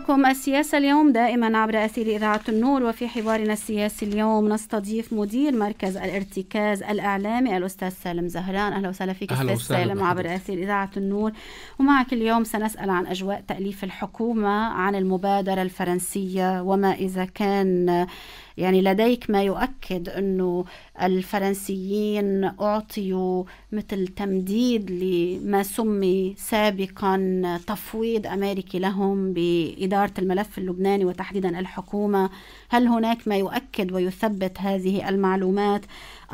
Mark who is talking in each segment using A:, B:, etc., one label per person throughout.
A: معكم السياسة اليوم دائما عبر أثير إذاعة النور وفي حوارنا السياسي اليوم نستضيف مدير مركز الارتكاز الإعلامي الأستاذ سالم زهران أهلا وسهلا فيك أهلا أستاذ سالم عبر أثير إذاعة النور ومعك اليوم سنسأل عن أجواء تأليف الحكومة عن المبادرة الفرنسية وما إذا كان يعني لديك ما يؤكد أنه الفرنسيين أعطيوا مثل تمديد لما سمي سابقا تفويض أمريكي لهم بإدارة الملف اللبناني وتحديدا الحكومة هل هناك ما يؤكد ويثبت هذه المعلومات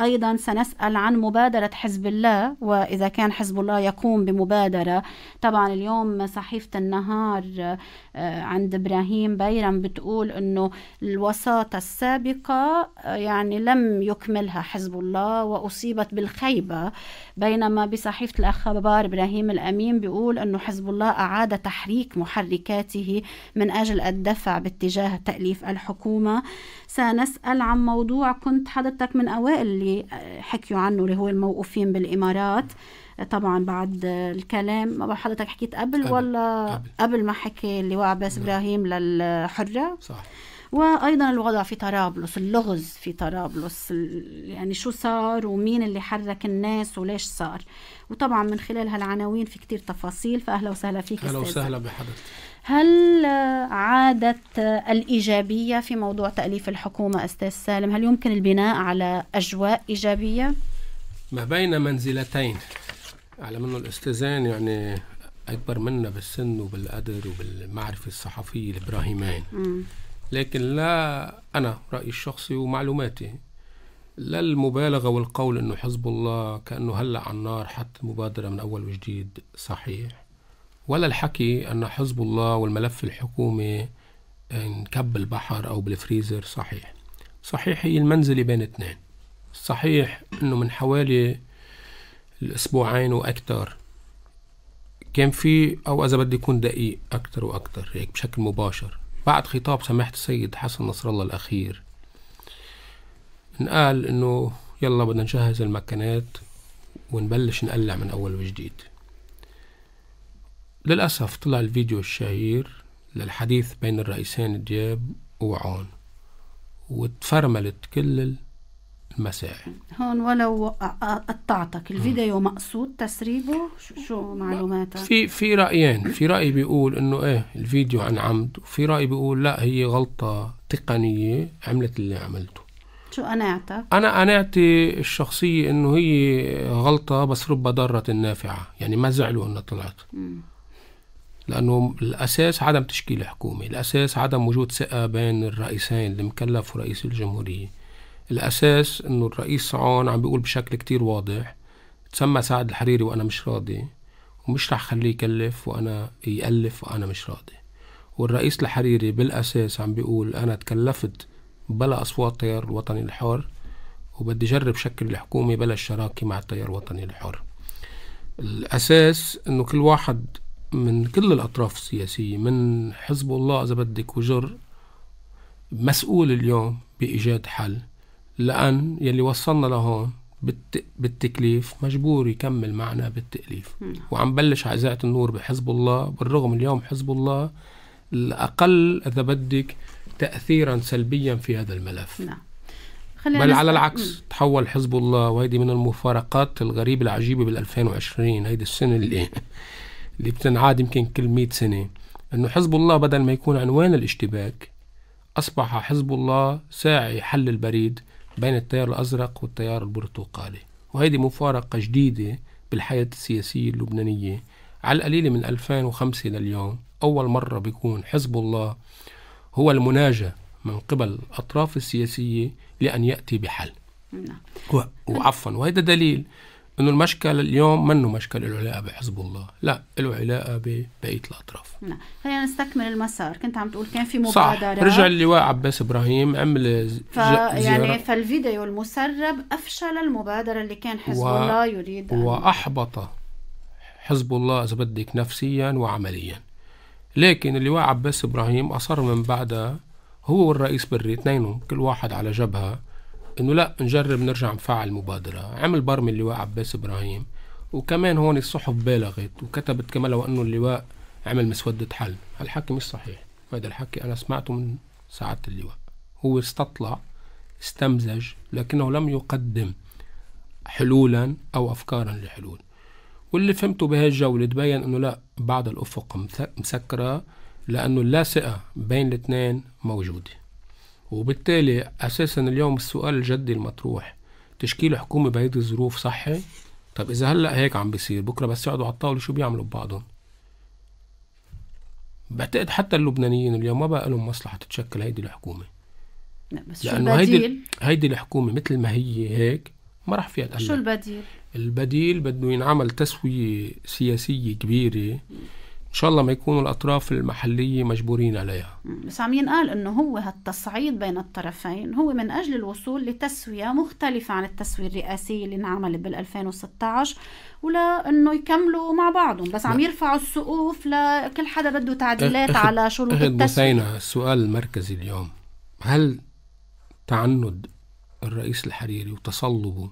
A: أيضا سنسأل عن مبادرة حزب الله وإذا كان حزب الله يقوم بمبادرة طبعا اليوم صحيفة النهار آه، عند إبراهيم بيرم بتقول أنه الوساطة السابقة آه، يعني لم يكملها حزب الله وأصيبت بالخيبة بينما بصحيفة الأخبار إبراهيم الأمين بيقول أنه حزب الله أعاد تحريك محركاته من أجل الدفع باتجاه تأليف الحكومة سنسأل عن موضوع كنت حضرتك من أوائل اللي حكيوا عنه اللي هو الموقوفين بالامارات طبعا بعد الكلام ما بعرف حضرتك حكيت قبل, قبل ولا قبل, قبل ما حكي اللواء عباس نعم. ابراهيم للحره صح وايضا الوضع في طرابلس اللغز في طرابلس يعني شو صار ومين اللي حرك الناس وليش صار وطبعا من خلال هالعناوين في كتير تفاصيل فاهلا وسهلا فيك اهلا وسهلا بحضرتك هل عادت الإيجابية في موضوع تأليف الحكومة أستاذ سالم هل يمكن البناء على أجواء إيجابية؟
B: ما بين منزلتين على منه الأستاذان يعني أكبر منا بالسن وبالقدر وبالمعرفة الصحفية الإبراهيمين لكن لا أنا رأيي الشخصي ومعلوماتي لا المبالغة والقول أنه حزب الله كأنه هلأ على النار حط مبادرة من أول وجديد صحيح ولا الحكي أن حزب الله والملف الحكومي انكب البحر أو بالفريزر صحيح صحيح هي المنزلة بين اثنين صحيح أنه من حوالي الأسبوعين وأكثر كان في أو إذا بدي يكون دقيق أكثر وأكثر هيك بشكل مباشر بعد خطاب سماحة السيد حسن نصر الله الأخير انقال إنه يلا بدنا نجهز المكنات ونبلش نقلع من أول وجديد للأسف طلع الفيديو الشهير للحديث بين الرئيسين دياب وعون وتفرملت كل المسائل
A: هون ولو قطعتك الفيديو مقصود تسريبه شو معلوماتك في
B: في رايين في راي بيقول انه ايه الفيديو عن عمد وفي راي بيقول لا هي غلطه تقنيه عملت اللي عملته
A: شو قناعتك
B: انا قناعتي الشخصيه انه هي غلطه بس رب ضاره نافعه يعني ما زعلوا انها طلعت م. لأنه الأساس عدم تشكيل حكومة الأساس عدم وجود ثقة بين الرئيسين المكلف ورئيس الجمهورية الأساس أنه الرئيس عون عم بيقول بشكل كتير واضح تسمى سعد الحريري وأنا مش راضي ومش رح خليه يكلف وأنا يألف وأنا مش راضي والرئيس الحريري بالأساس عم بيقول أنا تكلفت بلا أصوات التيار الوطني الحر وبدي جرب شكل الحكومة بلا الشراكة مع التيار الوطني الحر الأساس أنه كل واحد من كل الأطراف السياسية من حزب الله إذا بدك وجر مسؤول اليوم بإيجاد حل لأن يلي وصلنا لهون بالتكليف مجبور يكمل معنا بالتأليف وعم بلش عزاعة النور بحزب الله بالرغم اليوم حزب الله الأقل إذا بدك تأثيرا سلبيا في هذا الملف نعم. بل على العكس تحول حزب الله وهيدي من المفارقات الغريبة العجيبة بال 2020 هيدي السنة اللي اللي بتنعاد يمكن كل 100 سنة أنه حزب الله بدل ما يكون عنوان الاشتباك أصبح حزب الله ساعي حل البريد بين التيار الأزرق والتيار البرتقالي وهذه مفارقة جديدة بالحياة السياسية اللبنانية على القليلة من 2005 لليوم أول مرة بيكون حزب الله هو المناجى من قبل الأطراف السياسية لأن يأتي بحل نعم. وعفوا وهذا دليل انه المشكل اليوم منه مشكل له علاقه بحزب الله، لا له علاقه ببقيه الاطراف.
A: نعم، خلينا نستكمل المسار، كنت عم تقول كان في مبادره صح. رجع
B: اللواء عباس ابراهيم عمل ف... يعني
A: فالفيديو المسرب افشل المبادره اللي كان حزب و... الله يريد أن...
B: واحبط حزب الله اذا بدك نفسيا وعمليا. لكن اللواء عباس ابراهيم اصر من بعدها هو والرئيس بري اثنينهم كل واحد على جبهه انه لا نجرب نرجع نفعل مبادره عمل برمي اللواء عباس ابراهيم وكمان هون الصحف بالغت وكتبت كمان لو انه اللواء عمل مسوده حل هالحكي مش صحيح هذا الحكي انا سمعته من سعاده اللواء هو استطلع استمزج لكنه لم يقدم حلولا او افكارا لحلول واللي فهمته بهالجولة تبين انه لا بعض الافق مسكرة لانه ثقة بين الاثنين موجودة وبالتالي أساسا اليوم السؤال الجدي المطروح تشكيل حكومة بهيدي الظروف صحي؟ طب إذا هلأ هيك عم بيصير بكرة بس يقعدوا على الطاولة شو بيعملوا ببعضهم؟ بعتقد حتى اللبنانيين اليوم ما بقى لهم مصلحة تتشكل هيدي الحكومة
A: لا بس شو لأنه هيدي
B: هيدي الحكومة مثل ما هي هيك
A: ما راح فيها تقلب شو البديل؟
B: البديل بده ينعمل تسوية سياسية كبيرة شاء الله ما يكونوا الأطراف المحلية مجبورين عليها
A: بس عم ينقال أنه هو هالتصعيد بين الطرفين هو من أجل الوصول لتسوية مختلفة عن التسوية الرئاسية اللي انعملت بال2016 ولا أنه يكملوا مع بعضهم بس عم يرفعوا السقوف لكل حدا بده تعديلات أخد على شروط التسوية بسينا
B: السؤال المركزي اليوم هل تعند الرئيس الحريري وتصلبه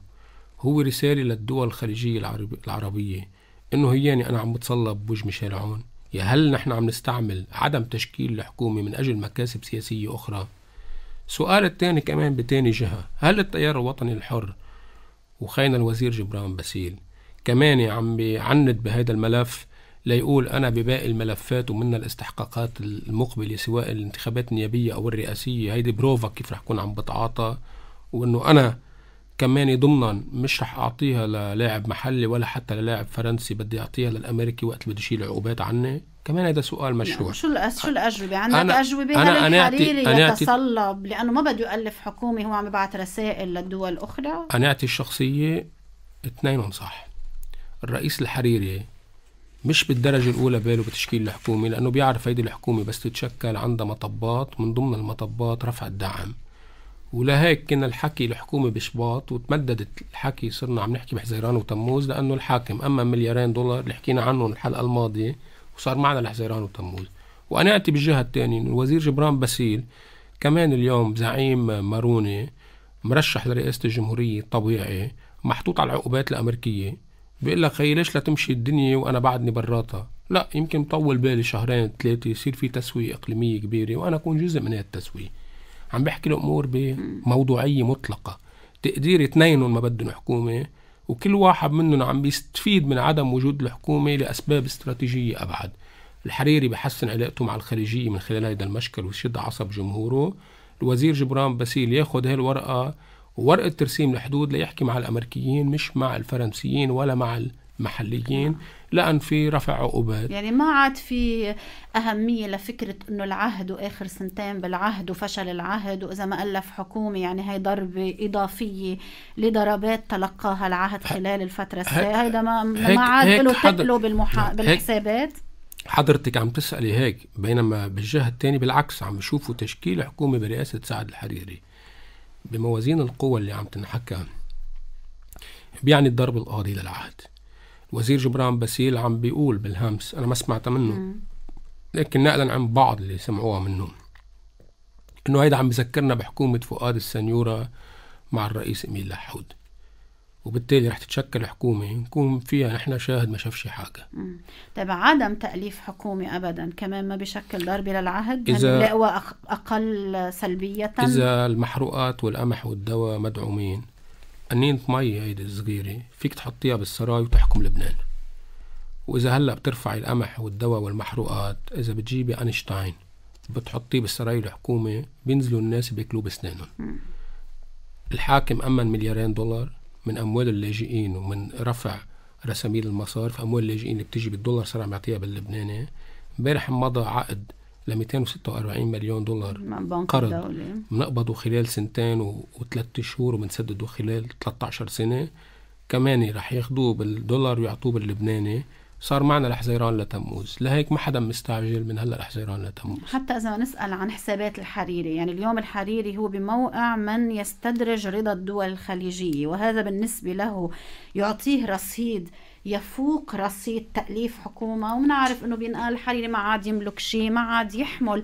B: هو رسالة للدول الخليجية العربية انه هياني انا عم بتصلب بوج ميشيل عون يا هل نحن عم نستعمل عدم تشكيل الحكومة من أجل مكاسب سياسية أخرى؟ سؤال الثاني كمان بتاني جهة هل التيار الوطني الحر وخينا الوزير جبران باسيل كمان عم بيعند بهذا الملف ليقول أنا بباقي الملفات ومنها الاستحقاقات المقبلة سواء الانتخابات النيابية أو الرئاسية هيدي بروفا كيف رح كون عم بتعاطى وإنه أنا كماني ضمنا مش رح اعطيها للاعب محلي ولا حتى للاعب فرنسي بدي اعطيها للامريكي وقت اللي بده يشيل عقوبات عني كمان هذا سؤال مشروع شو
A: شو الاجوبه عندك أنا... اجوبه هل أنا الحريري أنا يتصلب لانه ما بده يؤلف حكومه هو عم يبعث رسائل للدول الاخرى
B: قناعتي الشخصيه اثنينهم صح الرئيس الحريري مش بالدرجة الأولى باله بتشكيل الحكومة لأنه بيعرف هيدي الحكومة بس تتشكل عندها مطبات من ضمن المطبات رفع الدعم ولهيك كان الحكي الحكومة بشباط وتمددت الحكي صرنا عم نحكي بحزيران وتموز لأنه الحاكم أما مليارين دولار اللي حكينا عنهم الحلقة الماضية وصار معنا لحزيران وتموز وأنا أتي بالجهة الثانية الوزير جبران باسيل كمان اليوم زعيم ماروني مرشح لرئاسة الجمهورية طبيعي محطوط على العقوبات الأمريكية بيقول لك خيي ليش لا تمشي الدنيا وأنا بعدني براتها لا يمكن طول بالي شهرين ثلاثة يصير في تسوية إقليمية كبيرة وأنا أكون جزء من هالتسويه التسوية عم بحكي الامور بموضوعيه مطلقه تقدير اثنينهم ما بدهم حكومه وكل واحد منهم عم بيستفيد من عدم وجود الحكومه لاسباب استراتيجيه ابعد الحريري بحسن علاقته مع الخارجيه من خلال هذا المشكل ويشد عصب جمهوره الوزير جبران باسيل ياخذ هالورقه وورقه ترسيم الحدود ليحكي مع الامريكيين مش مع الفرنسيين ولا مع محليين نعم. لان في رفع عقوبات
A: يعني ما عاد في اهميه لفكره انه العهد واخر سنتين بالعهد وفشل العهد واذا ما الف حكومه يعني هي ضربه اضافيه لضربات تلقاها العهد خلال الفتره السابقه هيدا ما ما عاد له تقله بالمحا... بالحسابات
B: حضرتك عم تسألي هيك بينما بالجهة الثانية بالعكس عم يشوفوا تشكيل حكومة برئاسة سعد الحريري بموازين القوى اللي عم تنحكى بيعني الضرب القاضي للعهد وزير جبران باسيل عم بيقول بالهمس أنا ما سمعتها منه لكن نقلا عن بعض اللي سمعوها منه انه هيدا عم بذكرنا بحكومة فؤاد السنيورة مع الرئيس اميل لحود وبالتالي رح تتشكل حكومة نكون فيها نحن شاهد ما شافش حاجة
A: طيب عدم تأليف حكومة أبدا كمان ما بشكل ضربة للعهد يعني إذا أقل سلبية إذا
B: المحروقات والقمح والدواء مدعومين قنينة مي هيدي الصغيرة فيك تحطيها بالسراي وتحكم لبنان وإذا هلأ بترفعي القمح والدواء والمحروقات إذا بتجيبي أينشتاين بتحطيه بالسراي الحكومة بينزلوا الناس بياكلوه بأسنانهم الحاكم أمن مليارين دولار من أموال اللاجئين ومن رفع رساميل المصارف أموال اللاجئين اللي بتجي بالدولار صار عم يعطيها باللبناني امبارح مضى عقد ل 246 مليون دولار قرض بنقبضه خلال سنتين وثلاث شهور وبنسدده خلال 13 سنه كمان رح ياخذوه بالدولار ويعطوه باللبناني صار معنا الحزيران لتموز لهيك ما حدا مستعجل من هلا الحزيران لتموز
A: حتى اذا نسال عن حسابات الحريري يعني اليوم الحريري هو بموقع من يستدرج رضا الدول الخليجيه وهذا بالنسبه له يعطيه رصيد يفوق رصيد تأليف حكومة ومنعرف انه بينقال الحريري ما عاد يملك شيء ما عاد يحمل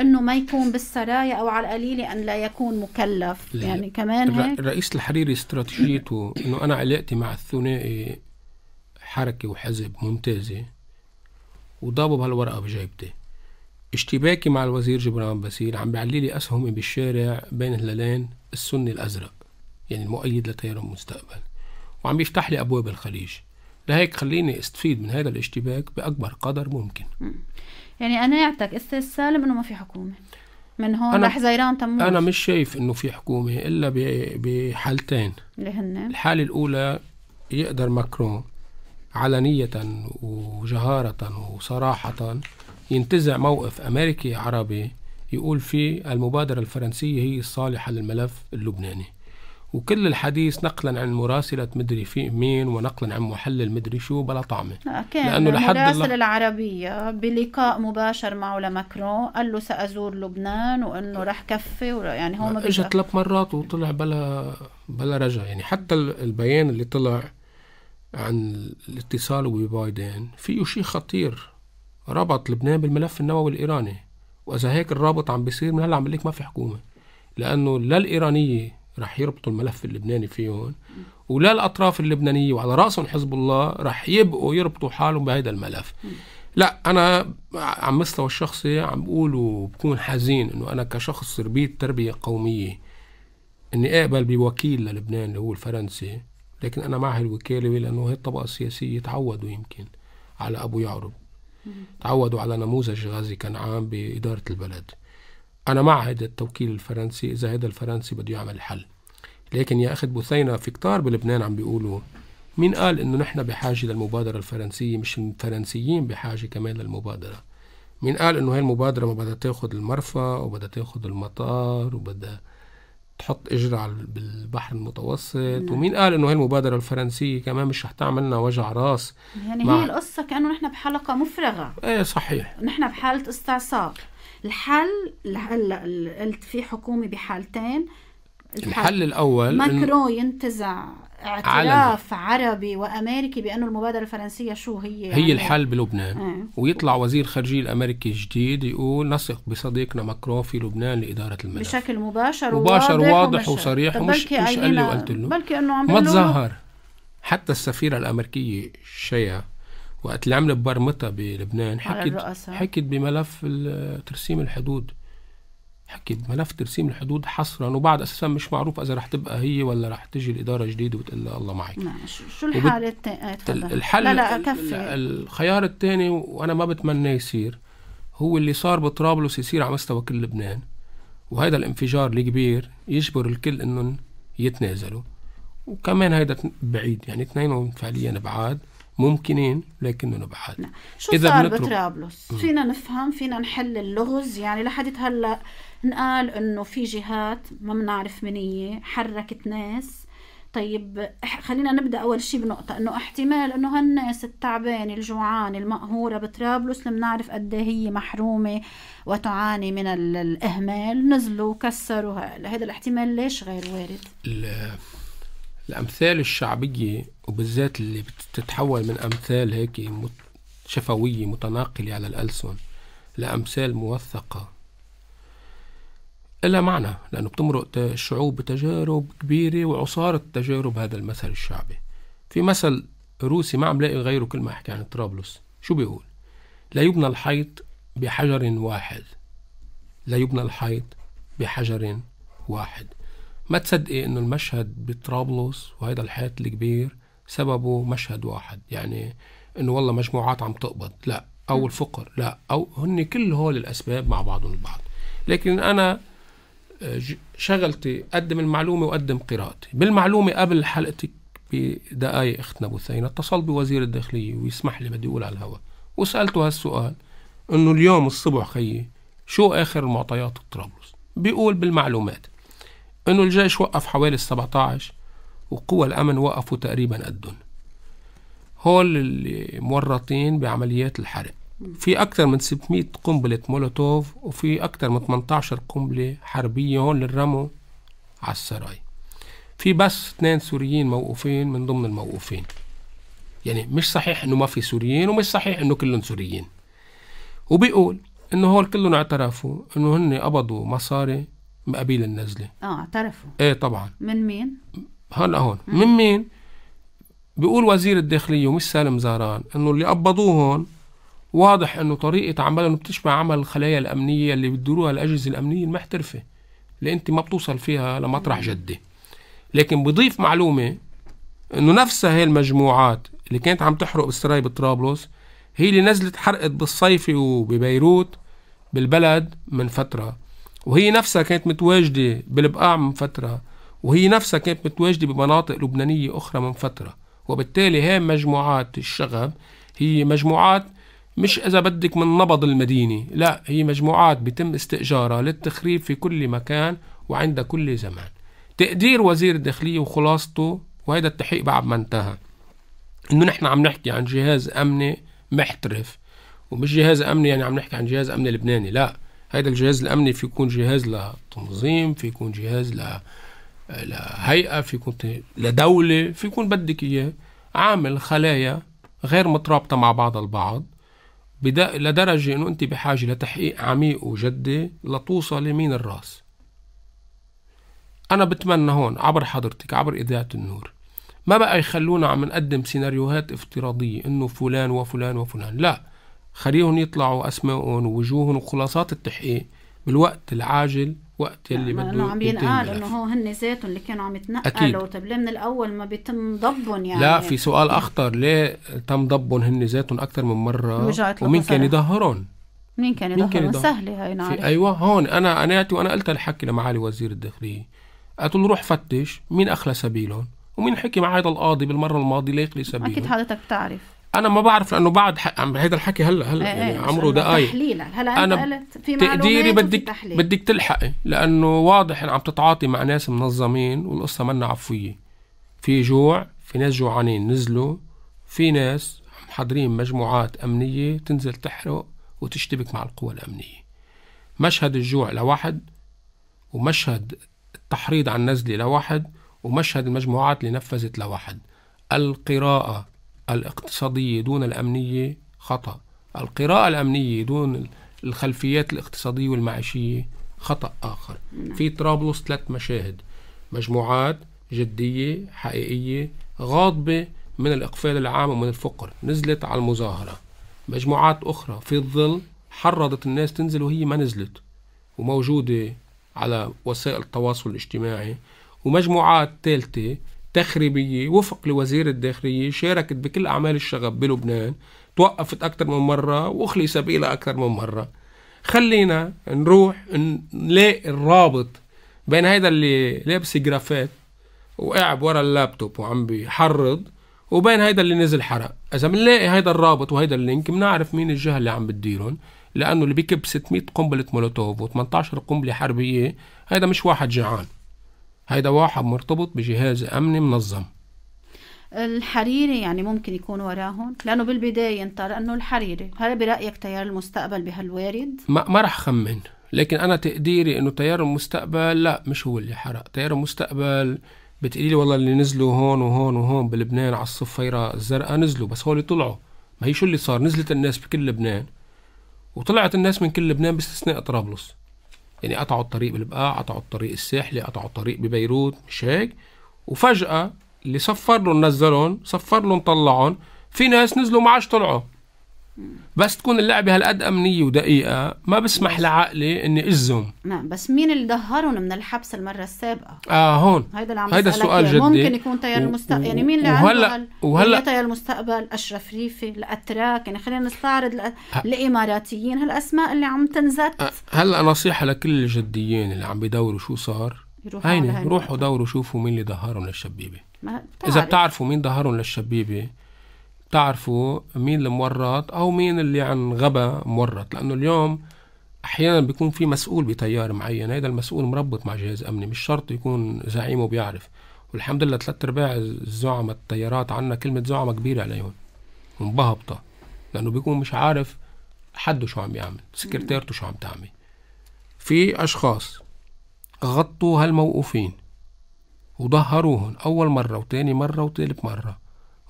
A: انه ما يكون بالسرايا او على القليله ان لا يكون مكلف لا. يعني كمان هيك
B: الرئيس الحريري استراتيجيته انه انا علاقتي مع الثنائي حركه وحزب ممتازه وضابوا بهالورقه بجيبتي اشتباكي مع الوزير جبران باسيل عم بيعلي لي اسهمي بالشارع بين الهلالين السني الازرق يعني المؤيد لتيار المستقبل وعم بيفتح لي ابواب الخليج لهيك خليني استفيد من هذا الاشتباك باكبر قدر ممكن
A: يعني قناعتك استاذ سالم انه ما في حكومه من هون أنا رح زيران تموز انا
B: مش شايف انه في حكومه الا بحالتين اللي هن الحاله الاولى يقدر ماكرون علنية وجهارة وصراحة ينتزع موقف أمريكي عربي يقول فيه المبادرة الفرنسية هي الصالحة للملف اللبناني وكل الحديث نقلا عن مراسلة مدري في مين ونقلا عن محلل مدري شو بلا طعمة أكيد آه، لأنه لحد المراسلة الله...
A: العربية بلقاء مباشر معه لماكرون قال له سأزور لبنان وأنه طيب. رح كفي يعني هو ما اجى
B: ثلاث مرات وطلع بلا بلا رجع يعني حتى البيان اللي طلع عن الاتصال ببايدن فيه شيء خطير ربط لبنان بالملف النووي الإيراني وإذا هيك الرابط عم بيصير من هلا عم لك ما في حكومة لأنه لا الإيرانية راح يربطوا الملف اللبناني فيهم ولا الأطراف اللبنانية وعلى رأسهم حزب الله راح يبقوا يربطوا حالهم بهذا الملف لا أنا عن مستوى الشخصي عم بقول وبكون حزين إنه أنا كشخص ربيت تربية قومية إني أقبل بوكيل للبنان اللي هو الفرنسي لكن أنا مع هالوكالة لأنه هي الطبقة السياسية تعودوا يمكن على أبو يعرب تعودوا على نموذج غازي كنعان بإدارة البلد أنا مع هذا التوكيل الفرنسي إذا هذا الفرنسي بده يعمل حل لكن يا أخت بثينة في كتار بلبنان عم بيقولوا مين قال إنه نحن بحاجة للمبادرة الفرنسية مش الفرنسيين بحاجة كمان للمبادرة مين قال إنه هاي المبادرة ما بدها تاخد المرفأ وبدها تاخد المطار وبدها تحط إجرة بالبحر المتوسط نعم. ومين قال إنه هاي المبادرة الفرنسية كمان مش رح تعملنا وجع راس يعني مع... هي
A: القصة كأنه نحن بحلقة مفرغة
B: إيه صحيح
A: نحن بحالة استعصاء الحل هلا قلت في حكومه بحالتين الحل, الحل الاول ماكرون ينتزع اعتراف علني. عربي وامريكي بانه المبادره الفرنسيه شو هي هي يعني الحل بلبنان اه.
B: ويطلع وزير خارجيه الامريكي الجديد يقول نثق بصديقنا ماكرون في لبنان لاداره الملف
A: بشكل مباشر مباشر وواضح, وصريح ومش مش قال لي نعم. وقلت له بلكي انه عم ما تظاهر
B: حتى السفيره الامريكيه شيا وقت اللي عملت برمتها بلبنان حكت حكت بملف ترسيم الحدود حكت بملف ترسيم الحدود حصرا وبعد اساسا مش معروف اذا رح تبقى هي ولا رح تجي الاداره جديده وتقول لها الله معك نعم شو الحل الثاني الحل لا لا كفي الخيار الثاني وانا ما بتمنى يصير هو اللي صار بطرابلس يصير على مستوى كل لبنان وهذا الانفجار الكبير يجبر الكل انهم يتنازلوا وكمان هيدا بعيد يعني اثنين فعليا بعاد ممكنين لكن بحاجة نعم. شو إذا صار بطرابلس؟ فينا
A: نفهم فينا نحل اللغز يعني لحد هلا نقال انه في جهات ما بنعرف من هي حركت ناس طيب خلينا نبدا اول شيء بنقطه انه احتمال انه هالناس التعبانه الجوعانه المقهوره بطرابلس اللي بنعرف قد إيه هي محرومه وتعاني من الاهمال نزلوا كسروا هذا الاحتمال ليش غير
B: وارد؟ الأمثال الشعبية وبالذات اللي بتتحول من أمثال هيك شفوية متناقلة على الألسن لأمثال موثقة إلها معنى لأنه بتمرق الشعوب بتجارب كبيرة وعصارة تجارب هذا المثل الشعبي في مثل روسي ما عم لاقي غيره كل ما أحكي عن طرابلس شو بيقول لا يبنى الحيط بحجر واحد لا يبنى الحيط بحجر واحد ما تصدقي انه المشهد بطرابلس وهيدا الحيط الكبير سببه مشهد واحد يعني انه والله مجموعات عم تقبض لا او الفقر لا او هن كل هول الاسباب مع بعضهم البعض لكن انا آه، شغلتي اقدم المعلومه واقدم قراءتي بالمعلومه قبل حلقتك بدقائق اختنا بثينه اتصل بوزير الداخليه ويسمح لي بدي اقول على الهواء وسالته هالسؤال انه اليوم الصبح خيي شو اخر معطيات طرابلس بيقول بالمعلومات إنه الجيش وقف حوالي السبعتاعش وقوى الأمن وقفوا تقريبا قدهم هول اللي مورطين بعمليات الحرق في أكثر من 600 قنبلة مولوتوف وفي أكثر من 18 قنبلة حربية هون اللي رموا على السراي في بس اثنين سوريين موقوفين من ضمن الموقوفين يعني مش صحيح انه ما في سوريين ومش صحيح انه كلهم سوريين وبيقول انه هول كلهم اعترفوا انه هن قبضوا مصاري مقابيل النزلة
A: اه اعترفوا ايه طبعا من مين؟
B: هلا هون مم. من مين؟ بيقول وزير الداخليه ومش سالم زهران انه اللي قبضوهم واضح انه طريقه عملهم بتشبه عمل الخلايا الامنيه اللي بتدوروها الاجهزه الامنيه المحترفه اللي انت ما بتوصل فيها لمطرح جده لكن بضيف معلومه انه نفسها هي المجموعات اللي كانت عم تحرق بالسراي بطرابلس هي اللي نزلت حرقت بالصيفي وببيروت بالبلد من فتره وهي نفسها كانت متواجدة بالبقاع من فترة وهي نفسها كانت متواجدة بمناطق لبنانية أخرى من فترة وبالتالي هاي مجموعات الشغب هي مجموعات مش إذا بدك من نبض المدينة لا هي مجموعات بيتم استئجارها للتخريب في كل مكان وعند كل زمان تقدير وزير الداخلية وخلاصته وهذا التحقيق بعد ما انتهى انه نحن عم نحكي عن جهاز امني محترف ومش جهاز امني يعني عم نحكي عن جهاز امني لبناني لا هذا الجهاز الامني فيكون جهاز لتنظيم في فيكون جهاز ل لهيئه فيكون لدوله فيكون بدك اياه عامل خلايا غير مترابطه مع بعضها البعض لدرجه انه انت بحاجه لتحقيق عميق وجدي لتوصلي من الراس انا بتمنى هون عبر حضرتك عبر اذاعه النور ما بقى يخلونا عم نقدم سيناريوهات افتراضيه انه فلان وفلان وفلان لا خليهم يطلعوا اسمائهم ووجوههم وخلاصات التحقيق بالوقت العاجل وقت يلي بده انه عم ينقال انه
A: هو هن ذاتهم اللي كانوا عم يتنقلوا طيب ليه من الاول ما بيتم ضبهم يعني لا في
B: سؤال اخطر ليه تم ضبهم هن ذاتهم اكثر من مره ومين كان يدهرهم
A: مين كان يدهرهم سهله هي نعرف
B: ايوه هون انا قناعتي وانا قلت الحكي لمعالي وزير الداخليه قلت له روح فتش مين اخلى سبيلهم ومين حكي مع هذا القاضي بالمره الماضيه ليخلي سبيلهم اكيد
A: حضرتك بتعرف
B: انا ما بعرف لانه بعد هيدا الحكي هلا هلا إيه، إيه، يعني عمره دقايق
A: تحليلا هلا انا قلت في تقديري بدك بدك
B: تلحقي لانه واضح ان عم تتعاطي مع ناس منظمين والقصه منا عفويه في جوع في ناس جوعانين نزلوا في ناس محضرين مجموعات امنيه تنزل تحرق وتشتبك مع القوى الامنيه مشهد الجوع لواحد ومشهد التحريض عن النزله لواحد ومشهد المجموعات اللي نفذت لواحد القراءه الاقتصادية دون الأمنية خطأ القراءة الأمنية دون الخلفيات الاقتصادية والمعيشية خطأ آخر نعم. في طرابلس ثلاث مشاهد مجموعات جدية حقيقية غاضبة من الإقفال العام ومن الفقر نزلت على المظاهرة مجموعات أخرى في الظل حرضت الناس تنزل وهي ما نزلت وموجودة على وسائل التواصل الاجتماعي ومجموعات ثالثة تخريبية وفق لوزير الداخلية شاركت بكل أعمال الشغب بلبنان توقفت أكثر من مرة وخلي سبيلها أكثر من مرة خلينا نروح نلاقي الرابط بين هيدا اللي لابس جرافات وقاعد ورا اللابتوب وعم بيحرض وبين هيدا اللي نزل حرق اذا بنلاقي هيدا الرابط وهيدا اللينك بنعرف مين الجهه اللي عم بتديرهم لانه اللي بيكب 600 قنبله مولوتوف و18 قنبله حربيه هيدا مش واحد جيعان هيدا واحد مرتبط بجهاز أمني منظم
A: الحريري يعني ممكن يكون وراهم لأنه بالبداية أنت لأنه الحريري هل برأيك تيار المستقبل بهالوارد؟
B: ما, ما رح خمن لكن أنا تقديري أنه تيار المستقبل لا مش هو اللي حرق تيار المستقبل بتقولي لي والله اللي نزلوا هون وهون وهون بلبنان على الصفيرة الزرقاء نزلوا بس هو اللي طلعوا ما هي شو اللي صار نزلت الناس بكل لبنان وطلعت الناس من كل لبنان باستثناء طرابلس يعني قطعوا الطريق بالبقاع قطعوا الطريق الساحلي قطعوا الطريق ببيروت مش هيك وفجأة اللي صفر لهم نزلهم صفر لهم طلعهم في ناس نزلوا معاش طلعوا بس تكون اللعبه هالقد امنيه ودقيقه ما بسمح لعقلي اني اجزم
A: نعم بس مين اللي دهرهم من الحبس المره السابقه
B: اه هون هيدا اللي عم هيدا السؤال جدي ممكن يكون تيار المستقبل يعني مين اللي وهلا عنده وهلا تيار
A: المستقبل اشرف ريفي الاتراك يعني خلينا نستعرض ه... الاماراتيين هالاسماء اللي عم تنزت أه،
B: هلا نصيحه لكل الجديين اللي عم بيدوروا شو صار
A: يروحوا هيني روحوا
B: دوروا شوفوا مين اللي دهرهم للشبيبه اذا بتعرفوا مين دهرهم للشبيبه تعرفوا مين المورط او مين اللي عن غبا مورط لانه اليوم احيانا بيكون في مسؤول بتيار معين هذا المسؤول مربط مع جهاز امني مش شرط يكون زعيمه بيعرف والحمد لله ثلاث ارباع الزعماء التيارات عنا كلمه زعماء كبيره عليهم منبهبطه لانه بيكون مش عارف حده شو عم يعمل سكرتيرته شو عم تعمل في اشخاص غطوا هالموقوفين وظهروهم اول مره وتاني مره وتالت مره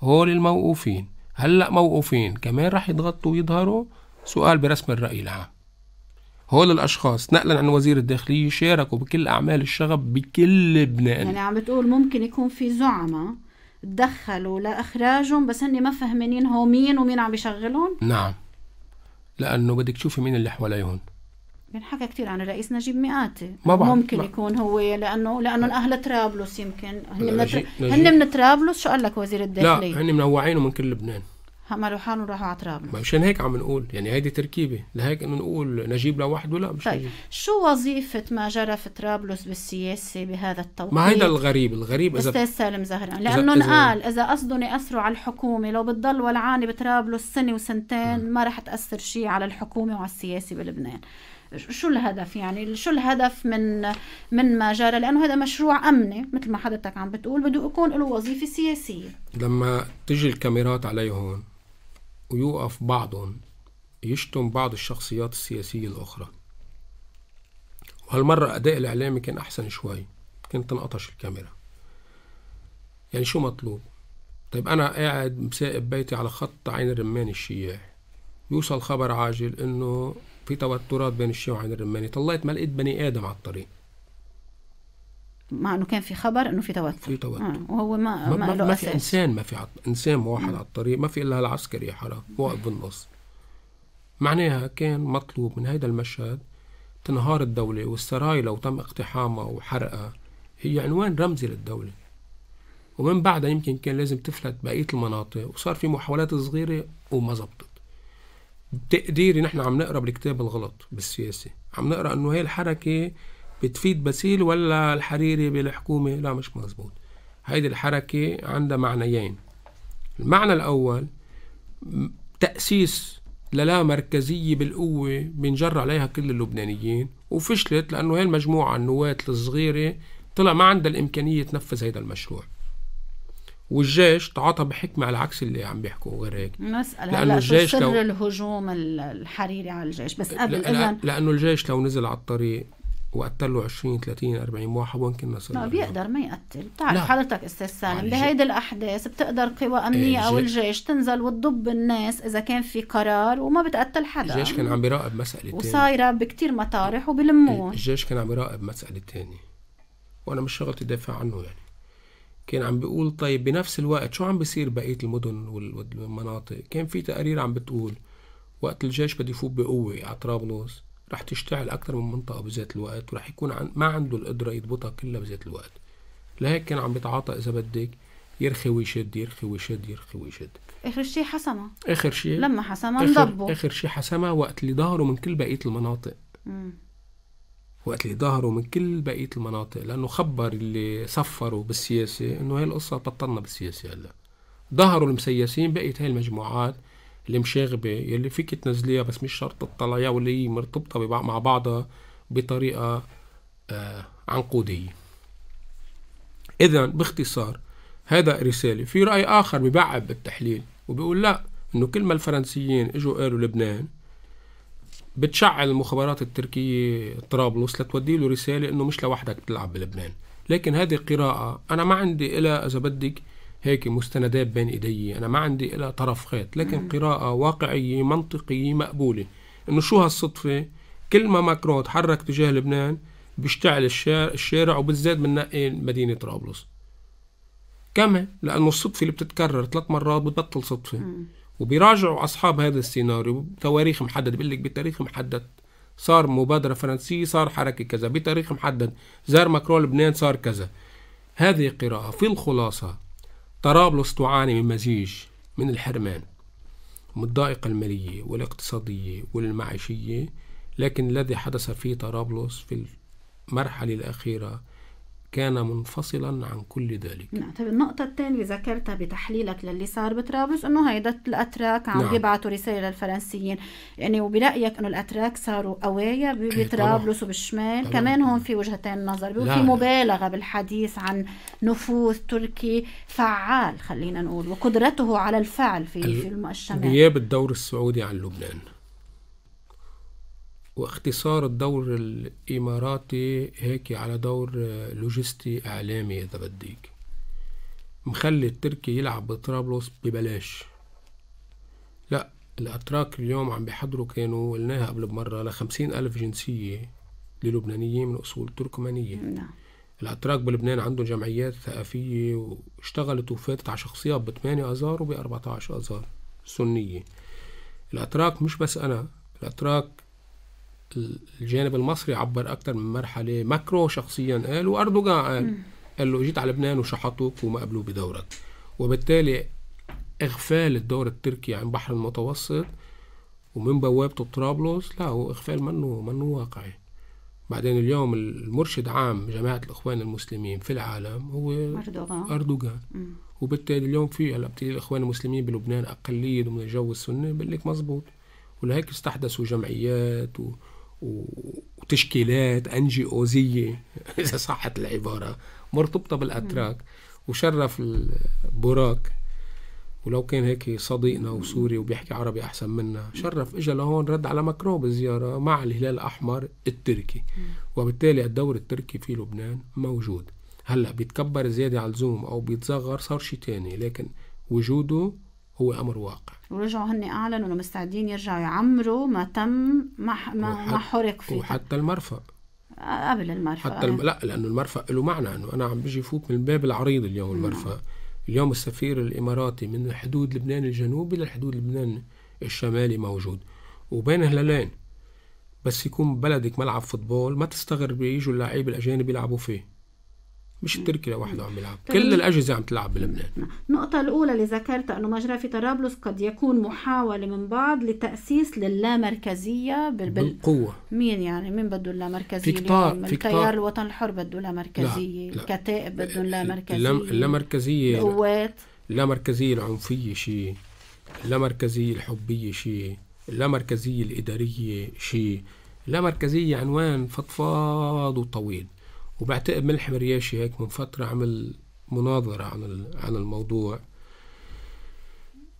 B: هول الموقوفين هلا موقوفين كمان رح يتغطوا ويظهروا سؤال برسم الرأي العام هول الاشخاص نقلا عن وزير الداخليه شاركوا بكل اعمال الشغب بكل لبنان يعني
A: عم بتقول ممكن يكون في زعماء تدخلوا لاخراجهم بس هني ما فهمانين هو مين ومين عم بيشغلهم
B: نعم لانه بدك تشوفي مين اللي حواليهم
A: بنحكى كثير عن الرئيس نجيب مئاتي ما بعرف ممكن ما. يكون هو لانه لانه اهل طرابلس يمكن هن من هن من طرابلس شو قال لك وزير الداخليه؟ لا هن
B: منوعين ومن كل لبنان
A: عملوا حالهم راحوا على طرابلس مشان
B: هيك عم نقول يعني هيدي تركيبه لهيك بنقول نجيب لوحده لا مش طيب نجيب.
A: شو وظيفه ما جرى في طرابلس بالسياسه بهذا التوقيت ما هيدا الغريب
B: الغريب اذا استاذ سالم
A: زهران لانه إذا قال اذا قصدهم ياثروا على الحكومه لو بتضل ولعانه بطرابلس سنه وسنتين ما رح تاثر شيء على الحكومه وعلى السياسه بلبنان شو الهدف يعني شو الهدف من من ما جرى لانه هذا مشروع امني مثل ما حضرتك عم بتقول بده يكون له وظيفه سياسيه
B: لما تجي الكاميرات عليهم ويوقف بعضهم يشتم بعض الشخصيات السياسيه الاخرى وهالمره اداء الاعلامي كان احسن شوي كنت تنقطش الكاميرا يعني شو مطلوب طيب انا قاعد مسائب بيتي على خط عين الرمان الشياح يوصل خبر عاجل انه في توترات بين الشيعة وعين الرماني طلعت ما لقيت بني ادم على الطريق
A: مع انه كان في خبر انه في توتر في توتر آه. وهو ما ما, ما, ما في
B: انسان ما في عط... انسان واحد على الطريق ما في الا العسكري يا حرام واقف بالنص معناها كان مطلوب من هيدا المشهد تنهار الدولة والسراي لو تم اقتحامها وحرقها هي عنوان رمزي للدولة ومن بعدها يمكن كان لازم تفلت بقية المناطق وصار في محاولات صغيرة وما زبطت تقديري نحن عم نقرا بالكتاب الغلط بالسياسه عم نقرا انه هي الحركه بتفيد بسيل ولا الحريري بالحكومه لا مش مزبوط هيدي الحركه عندها معنيين المعنى الاول تاسيس للا مركزية بالقوة بنجر عليها كل اللبنانيين وفشلت لأنه هاي المجموعة النواة الصغيرة طلع ما عندها الإمكانية تنفذ هيدا المشروع والجيش تعاطى بحكمه على عكس اللي عم بيحكوا غير هيك مساله لانه هلأ الجيش سر لو...
A: الهجوم الحريري على الجيش بس قبل لا... إذن...
B: لانه الجيش لو نزل على الطريق وقتلوا 20 30 40 واحد وين كنا صرنا ما
A: بيقدر ما يقتل بتعرف حضرتك استاذ سالم يعني بهيدي الاحداث بتقدر قوى امنيه إيه، او الجيش تنزل وتضب الناس اذا كان في قرار وما بتقتل حدا الجيش كان عم
B: بيراقب مساله وصايره
A: بكتير مطارح وبلموه
B: الجيش كان عم بيراقب مساله ثانيه وانا مش شغلتي دافع عنه يعني كان عم بيقول طيب بنفس الوقت شو عم بيصير بقية المدن والمناطق كان في تقارير عم بتقول وقت الجيش بده يفوت بقوة على طرابلس رح تشتعل أكثر من منطقة بذات الوقت ورح يكون عن ما عنده القدرة يضبطها كلها بذات الوقت لهيك كان عم بيتعاطى إذا بدك يرخي ويشد يرخي ويشد يرخي ويشد
A: اخر شيء حسمه اخر شيء لما حسمه انضبوا اخر,
B: آخر شيء حسمه وقت اللي ظهروا من كل بقيه المناطق مم. وقت اللي ظهروا من كل بقيه المناطق لانه خبر اللي صفروا بالسياسه انه هي القصه بطلنا بالسياسه هلا ظهروا المسيسين بقيت هاي المجموعات المشاغبه يلي فيك تنزليها بس مش شرط تطلعيها واللي هي مرتبطه مع بعضها بطريقه آه عنقوديه اذا باختصار هذا رساله في راي اخر ببعب بالتحليل وبيقول لا انه كل ما الفرنسيين اجوا قالوا لبنان بتشعل المخابرات التركية طرابلس لتودي له رسالة إنه مش لوحدك بتلعب بلبنان لكن هذه قراءة أنا ما عندي إلا إذا بدك هيك مستندات بين إيدي أنا ما عندي إلا طرف خيط لكن قراءة واقعية منطقية مقبولة إنه شو هالصدفة كل ما ماكرون تحرك تجاه لبنان بيشتعل الشارع, الشارع وبالذات بنقي مدينة طرابلس كمان لأنه الصدفة اللي بتتكرر ثلاث مرات بتبطل صدفة وبيراجعوا أصحاب هذا السيناريو بتواريخ محدد بيقول لك بتاريخ محدد صار مبادرة فرنسية صار حركة كذا بتاريخ محدد زار ماكرون لبنان صار كذا هذه قراءة في الخلاصة طرابلس تعاني من مزيج من الحرمان من الضائقة المالية والاقتصادية والمعيشية لكن الذي حدث في طرابلس في المرحلة الأخيرة كان منفصلا عن كل ذلك
A: نعم طيب النقطة الثانية ذكرتها بتحليلك للي صار بطرابلس انه هيدا الاتراك عم نعم. يبعثوا رسالة للفرنسيين يعني وبرأيك انه الاتراك صاروا قوايا بطرابلس وبالشمال طبعا. كمان هون في وجهتين نظر وفي مبالغة بالحديث عن نفوذ تركي فعال خلينا نقول وقدرته على الفعل في ال... في الشمال
B: غياب الدور السعودي عن لبنان واختصار الدور الإماراتي هيك على دور لوجستي إعلامي إذا بديك مخلي التركي يلعب بطرابلس ببلاش لا الأتراك اليوم عم بيحضروا كانوا قلناها قبل بمرة لخمسين ألف جنسية للبنانيين من أصول تركمانية نعم. الأتراك بلبنان عندهم جمعيات ثقافية واشتغلت وفاتت على شخصيات بثمانية أذار وبأربعة عشر أذار سنية الأتراك مش بس أنا الأتراك الجانب المصري عبر أكثر من مرحلة ماكرو شخصيا قال وأردوغان قال قال له جيت على لبنان وشحطوك وما قبلوا بدورك وبالتالي إغفال الدور التركي عن بحر المتوسط ومن بوابته طرابلس لا هو إغفال منه منه واقعي بعدين اليوم المرشد عام جماعة الإخوان المسلمين في العالم هو أردوغان أردوغان وبالتالي اليوم في هلا بتلاقي الإخوان المسلمين بلبنان أقلية ضمن الجو السني بقول لك مزبوط ولهيك استحدثوا جمعيات و... وتشكيلات جي اوزيه اذا صحت العباره مرتبطه بالاتراك وشرف البوراك ولو كان هيك صديقنا وسوري وبيحكي عربي احسن منا شرف اجى لهون رد على ماكرون بزياره مع الهلال الاحمر التركي وبالتالي الدور التركي في لبنان موجود هلا بيتكبر زياده على اللزوم او بيتصغر صار شيء تاني لكن وجوده هو امر واقع
A: ورجعوا هن اعلنوا انه مستعدين يرجعوا يعمروا ما تم ما ما, ما حرق فيه
B: وحتى المرفأ
A: قبل المرفأ حتى الم... لا لانه
B: المرفأ له معنى انه انا عم بيجي فوت من الباب العريض اليوم نعم. المرفأ اليوم السفير الاماراتي من حدود لبنان الجنوبي لحدود لبنان الشمالي موجود وبين هلالين بس يكون بلدك ملعب فوتبول ما تستغرب يجوا اللعيبه الاجانب يلعبوا فيه مش التركي لوحده عم يلعب طيب، كل الاجهزه عم تلعب بلبنان
A: النقطه الاولى اللي ذكرتها انه ما جرى في طرابلس قد يكون محاوله من بعض لتاسيس للامركزيه بال... بالقوه مين يعني مين بده اللامركزيه في كتار في كتار التيار الوطني الحر بده اللامركزيه لا. لا. الكتائب بده اللامركزيه اللامركزيه القوات
B: اللامركزيه العنفيه شيء اللامركزيه الحبيه شيء اللامركزيه الاداريه شيء مركزية عنوان فضفاض وطويل وبعتقد ملح مرياشي هيك من فترة عمل مناظرة عن عن الموضوع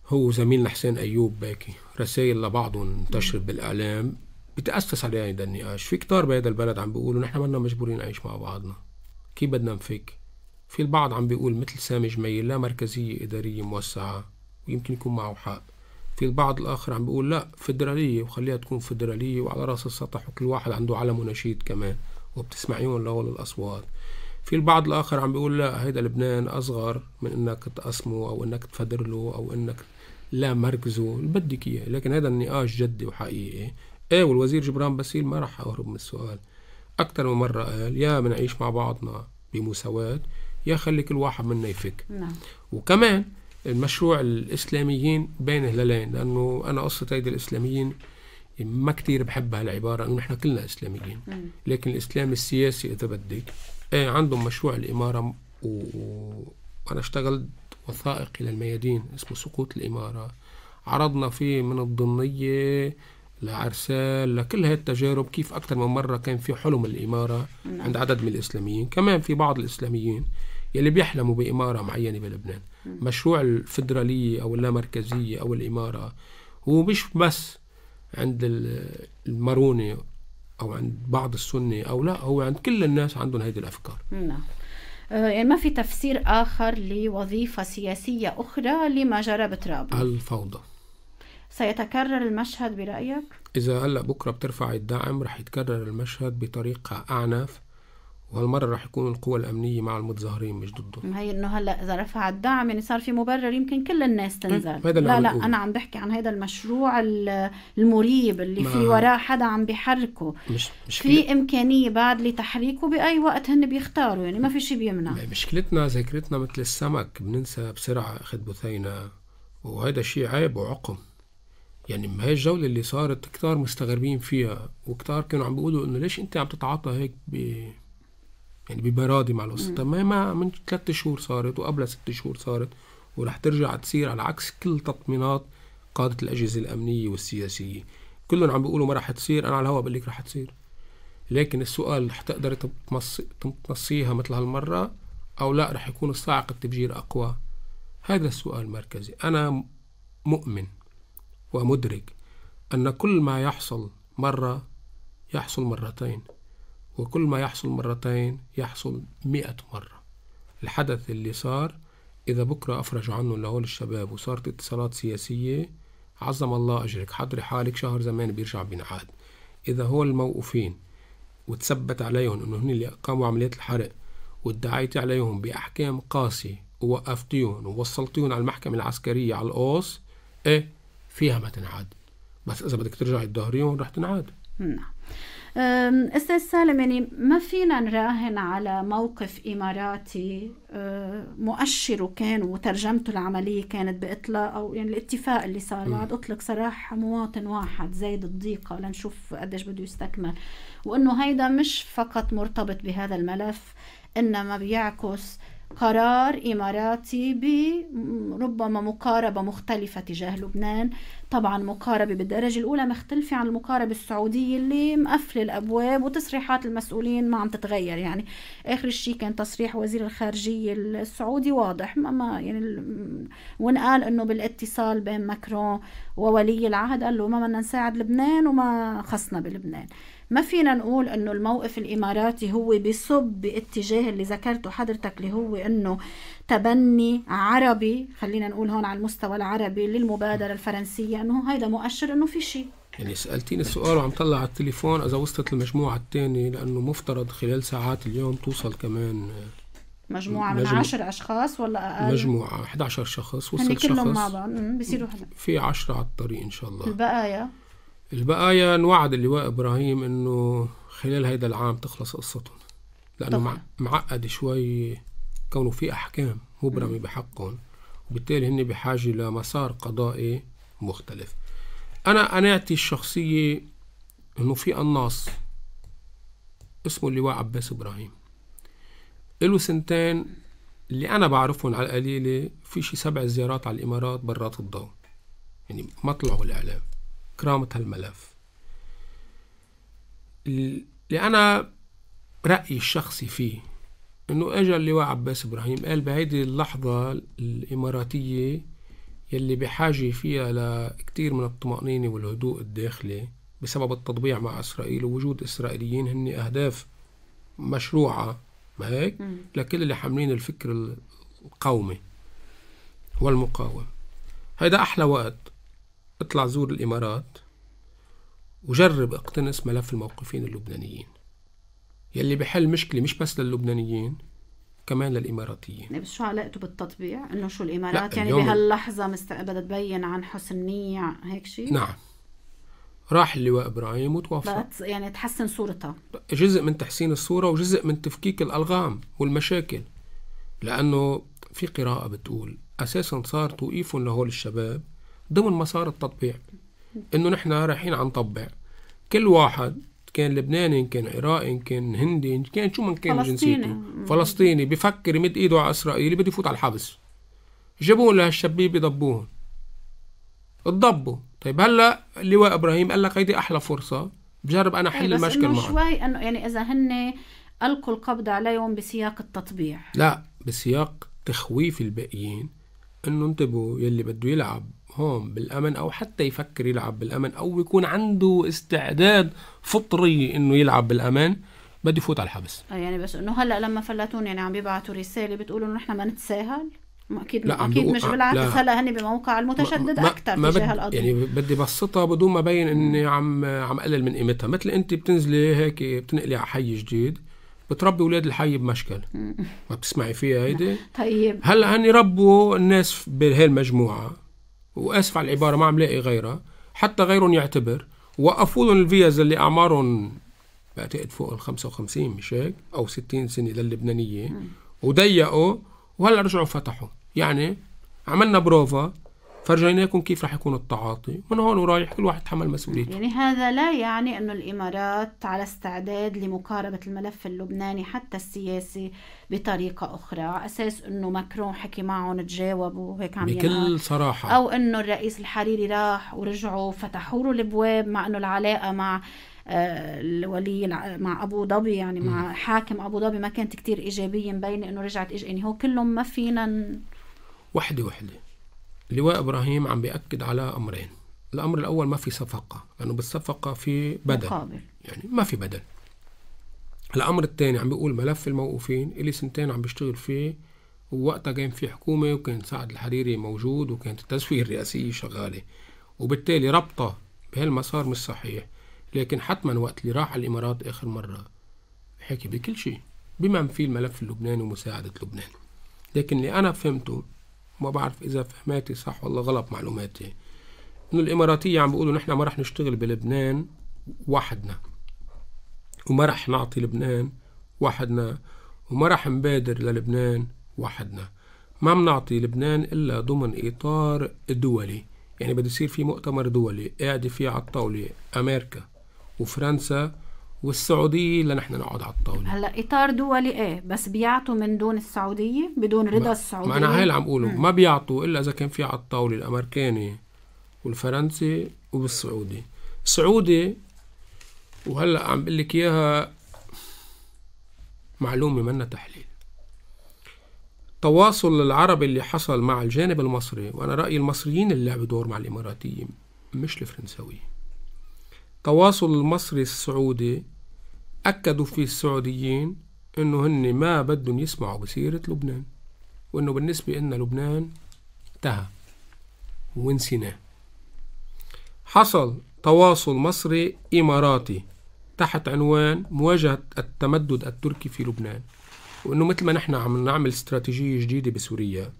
B: هو زميلنا حسين أيوب باكي رسائل لبعضهم انتشرت بالإعلام بتأسس عليها يعني هيدا النقاش في كتار بهيدا البلد عم بيقولوا نحن منا مجبورين نعيش مع بعضنا كيف بدنا نفك في البعض عم بيقول مثل سامي جميل لا مركزية إدارية موسعة ويمكن يكون معه حق في البعض الآخر عم بيقول لا فدرالية وخليها تكون فدرالية وعلى رأس السطح وكل واحد عنده علم ونشيد كمان وبتسمعيهم لهول الأصوات في البعض الآخر عم بيقول لا هيدا لبنان أصغر من إنك تقسمه أو إنك تفدر له أو إنك لا مركزه اللي بدك إياه لكن هذا النقاش جدي وحقيقي إيه والوزير جبران باسيل ما راح أهرب من السؤال أكثر من مرة قال يا بنعيش مع بعضنا بمساواة يا خلي كل واحد منا يفك نعم. وكمان المشروع الإسلاميين بين هلالين لأنه أنا قصة هيدي الإسلاميين ما كتير بحب هالعبارة إنه نحن كلنا إسلاميين لكن الإسلام السياسي إذا بدك إيه عندهم مشروع الإمارة وأنا اشتغلت وثائقي للميادين اسمه سقوط الإمارة عرضنا فيه من الضمنية لعرسال لكل هاي التجارب كيف أكثر من مرة كان في حلم الإمارة نعم. عند عدد من الإسلاميين كمان في بعض الإسلاميين يلي بيحلموا بإمارة معينة بلبنان مشروع الفدرالية أو اللامركزية أو الإمارة هو مش بس عند الماروني او عند بعض السني او لا هو عند كل الناس عندهم هذه الافكار
A: نعم آه، يعني ما في تفسير اخر لوظيفه سياسيه اخرى لما جرى بتراب
B: الفوضى
A: سيتكرر المشهد برايك
B: اذا هلا بكره بترفع الدعم رح يتكرر المشهد بطريقه اعنف وهالمرة راح يكون القوى الأمنية مع المتظاهرين مش ضدهم
A: هي إنه هلا إذا رفع الدعم يعني صار في مبرر يمكن كل الناس إيه، تنزل هذا لا لا أنا عم بحكي عن هذا المشروع المريب اللي في وراه حدا عم بيحركه مش مشكلة. في إمكانية بعد لتحريكه بأي وقت هن بيختاروا يعني ما في شيء بيمنع
B: مشكلتنا ذاكرتنا مثل السمك بننسى بسرعة اخذ بثينة وهذا شيء عيب وعقم يعني ما هي الجولة اللي صارت كتار مستغربين فيها وكتار كانوا عم بيقولوا إنه ليش أنت عم تتعاطى هيك ب يعني بيبقى راضي مع القصه طب ما من ثلاث شهور صارت وقبلها ست شهور صارت وراح ترجع تصير على عكس كل تطمينات قاده الاجهزه الامنيه والسياسيه كلهم عم بيقولوا ما راح تصير انا على الهواء بقول لك راح تصير لكن السؤال رح تقدر تمصيها مثل هالمره او لا رح يكون الصاعق التفجير اقوى هذا السؤال المركزي انا مؤمن ومدرك ان كل ما يحصل مره يحصل مرتين وكل ما يحصل مرتين يحصل مئة مرة الحدث اللي صار إذا بكرة أفرجوا عنه لهول الشباب وصارت اتصالات سياسية عظم الله أجرك حضري حالك شهر زمان بيرجع بينعاد إذا هول الموقوفين وتثبت عليهم إنه هن اللي قاموا عمليات الحرق وادعيت عليهم بأحكام قاسية ووقفتيهم ووصلتيهم على المحكمة العسكرية على القوس إيه فيها ما تنعاد بس إذا بدك ترجعي تدهريهم رح تنعاد
A: نعم استاذ سالم يعني ما فينا نراهن على موقف اماراتي أه، مؤشره كان وترجمته العمليه كانت باطلاق او يعني الاتفاق اللي صار بعد اطلق سراح مواطن واحد زايد الضيقه لنشوف قديش بده يستكمل وانه هيدا مش فقط مرتبط بهذا الملف انما بيعكس قرار إماراتي بربما مقاربة مختلفة تجاه لبنان طبعا مقاربة بالدرجة الأولى مختلفة عن المقاربة السعودية اللي مقفلة الأبواب وتصريحات المسؤولين ما عم تتغير يعني آخر شيء كان تصريح وزير الخارجية السعودي واضح ما, ما يعني ونقال إنه بالاتصال بين ماكرون وولي العهد قال له ما بدنا نساعد لبنان وما خصنا بلبنان ما فينا نقول إنه الموقف الإماراتي هو بصب باتجاه اللي ذكرته حضرتك اللي هو انه تبني عربي خلينا نقول هون على المستوى العربي للمبادره الفرنسيه انه هيدا مؤشر انه في شيء
B: يعني سألتيني السؤال وعم طلع على التليفون إذا وصلت المجموعة الثانية لأنه مفترض خلال ساعات اليوم توصل كمان آه،
A: مجموعة من مجموع 10 أشخاص ولا أقل؟
B: مجموعة 11 شخص وصل شخص يعني كلهم مع بعض بصيروا هلا في 10 على الطريق إن شاء الله البقايا البقايا نوعد اللواء إبراهيم إنه خلال هيدا العام تخلص قصتهم لأنه معقد شوي كونه في أحكام مبرمة بحقهم وبالتالي هن بحاجة لمسار قضائي مختلف أنا قناعتي الشخصية إنه في قناص اسمه اللواء عباس إبراهيم له سنتين اللي أنا بعرفهم على القليلة في شي سبع زيارات على الإمارات برات الضوء يعني ما طلعوا الإعلام كرامة هالملف اللي أنا رأيي الشخصي فيه انه اجى اللواء عباس ابراهيم قال بهيدي اللحظه الاماراتيه يلي بحاجه فيها لكتير من الطمانينه والهدوء الداخلي بسبب التطبيع مع اسرائيل ووجود اسرائيليين هن اهداف مشروعه ما هيك لكل اللي حاملين الفكر القومي والمقاوم هيدا احلى وقت اطلع زور الامارات وجرب اقتنص ملف الموقفين اللبنانيين يلي بحل مشكله مش بس للبنانيين كمان للاماراتيين
A: يعني بس شو علاقته بالتطبيع انه شو الامارات يعني بهاللحظه مست... بدها تبين عن حسن نيه هيك شيء نعم
B: راح اللواء ابراهيم وتوفى
A: يعني تحسن صورتها
B: جزء من تحسين الصوره وجزء من تفكيك الالغام والمشاكل لانه في قراءه بتقول اساسا صار توقيف لهول الشباب ضمن مسار التطبيع انه نحن رايحين عن طبع كل واحد كان لبناني إن كان عراقي إن كان هندي إن كان شو من كان فلسطيني. جنسيته فلسطيني بفكر يمد إيده على إسرائيل بده يفوت على الحبس جابوهم لهالشبيب ضبوهم اتضبوا طيب هلا لواء ابراهيم قال لك هيدي احلى فرصه بجرب انا إيه، بس المشكل معه شوي
A: انه يعني اذا هن القوا القبض عليهم بسياق التطبيع
B: لا بسياق تخويف الباقيين انه انتبهوا يلي بده يلعب هون بالأمن أو حتى يفكر يلعب بالأمن أو يكون عنده استعداد فطري إنه يلعب بالأمان بده يفوت على الحبس
A: آه، يعني بس إنه هلا لما فلتون يعني عم بيبعثوا رسالة بتقولوا إنه نحن ما نتساهل اكيد لا اكيد مش آه، بالعكس هلا هن بموقع المتشدد اكثر تجاه القضيه يعني
B: بدي بسطها بدون ما ابين اني عم عم قلل من قيمتها مثل انت بتنزلي هيك بتنقلي على حي جديد بتربي اولاد الحي بمشكل ما بتسمعي فيها هيدي طيب هلا هن ربوا الناس بهالمجموعه واسف على العباره ما عم لاقي غيرها حتى غيرهم يعتبر وقفوا لهم الفيز اللي اعمارهم بعتقد فوق ال 55 مش هيك او 60 سنه للبنانيه وضيقوا وهلا رجعوا فتحوا يعني عملنا بروفا فرجيناكم كيف راح يكون التعاطي من هون ورايح كل واحد تحمل مسؤوليته
A: يعني هذا لا يعني أنه الإمارات على استعداد لمقاربة الملف اللبناني حتى السياسي بطريقة أخرى أساس أنه ماكرون حكي معهم تجاوبوا هيك عم بكل ينهار.
B: صراحة أو
A: أنه الرئيس الحريري راح ورجعوا فتحوا له البواب مع أنه العلاقة مع آه، الولي مع ابو ظبي يعني م. مع حاكم ابو ظبي ما كانت كتير ايجابيه مبينه انه رجعت إج... يعني هو كلهم ما فينا
B: وحده وحده لواء إبراهيم عم بيأكد على أمرين الأمر الأول ما في صفقة لأنه يعني بالصفقة في بدل مقابل. يعني ما في بدل الأمر الثاني عم بيقول ملف الموقوفين اللي سنتين عم بيشتغل فيه ووقتها كان في حكومة وكان سعد الحريري موجود وكانت التسوية الرئاسية شغالة وبالتالي ربطه بهالمسار مش صحيح لكن حتما وقت اللي راح على الإمارات آخر مرة حكي بكل شيء بما فيه الملف اللبناني ومساعدة لبنان لكن اللي أنا فهمته ما بعرف اذا فهماتي صح ولا غلط معلوماتي انه الاماراتيه عم بيقولوا نحن ما رح نشتغل بلبنان وحدنا وما رح نعطي لبنان وحدنا وما رح نبادر للبنان وحدنا ما بنعطي لبنان الا ضمن اطار دولي يعني بده يصير في مؤتمر دولي قاعدة فيه على الطاولة أمريكا وفرنسا والسعوديه لنحن نقعد على الطاوله
A: هلا اطار دولي ايه بس بيعطوا من دون السعوديه بدون رضا ما السعوديه ما انا هاي اللي عم اقوله ما
B: بيعطوا الا اذا كان في على الطاوله الامريكاني والفرنسي وبالسعودي السعودي وهلا عم بقول لك اياها معلومه منا تحليل التواصل العربي اللي حصل مع الجانب المصري وانا رايي المصريين اللي لعبوا دور مع الاماراتيين مش الفرنساويين تواصل المصري السعودي أكدوا في السعوديين إنه هن ما بدهم يسمعوا بسيرة لبنان وإنه بالنسبة إلنا لبنان انتهى ونسيناه حصل تواصل مصري إماراتي تحت عنوان مواجهة التمدد التركي في لبنان وإنه مثل ما نحن عم نعمل استراتيجية جديدة بسوريا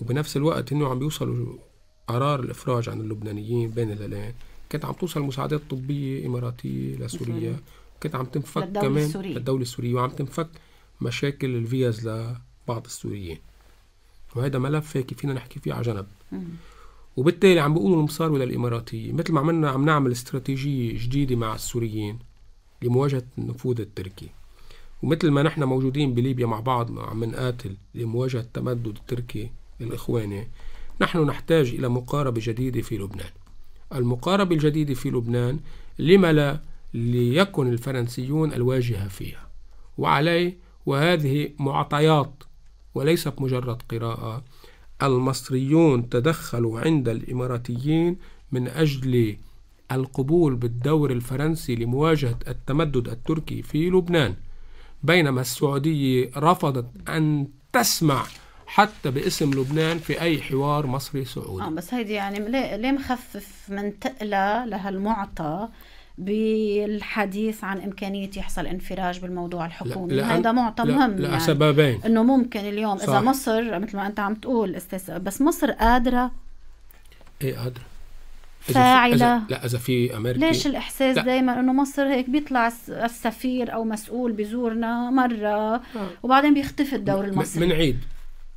B: وبنفس الوقت إنه عم بيوصلوا قرار الإفراج عن اللبنانيين بين الهلال كانت عم توصل مساعدات طبيه اماراتيه لسوريا نعم. كانت عم تنفك للدولة كمان السورية. للدوله السوريه وعم تنفك مشاكل الفيز لبعض السوريين وهذا ملف هيك فينا نحكي فيه على جنب وبالتالي عم بيقولوا المصاري للاماراتيه مثل ما عملنا عم نعمل استراتيجيه جديده مع السوريين لمواجهه النفوذ التركي ومثل ما نحن موجودين بليبيا مع بعض عم نقاتل لمواجهه التمدد التركي الاخواني نحن نحتاج الى مقاربه جديده في لبنان المقارب الجديد في لبنان لم لا ليكن الفرنسيون الواجهة فيها وعليه وهذه معطيات وليست مجرد قراءة المصريون تدخلوا عند الإماراتيين من أجل القبول بالدور الفرنسي لمواجهة التمدد التركي في لبنان بينما السعودية رفضت أن تسمع حتى باسم لبنان في اي حوار مصري سعودي اه
A: بس هيدي يعني ليه مخفف من تقله لهالمعطى بالحديث عن امكانيه يحصل انفراج بالموضوع الحكومي لا هذا معطى لا مهم لا يعني
B: لسببين
A: انه ممكن اليوم صح. اذا مصر مثل ما انت عم تقول استاذ بس مصر قادره
B: ايه قادره فاعلة لا إذا في أمريكا ليش الإحساس دايما
A: إنه مصر هيك بيطلع السفير أو مسؤول بزورنا مرة آه. وبعدين بيختفي الدور المصري
B: بنعيد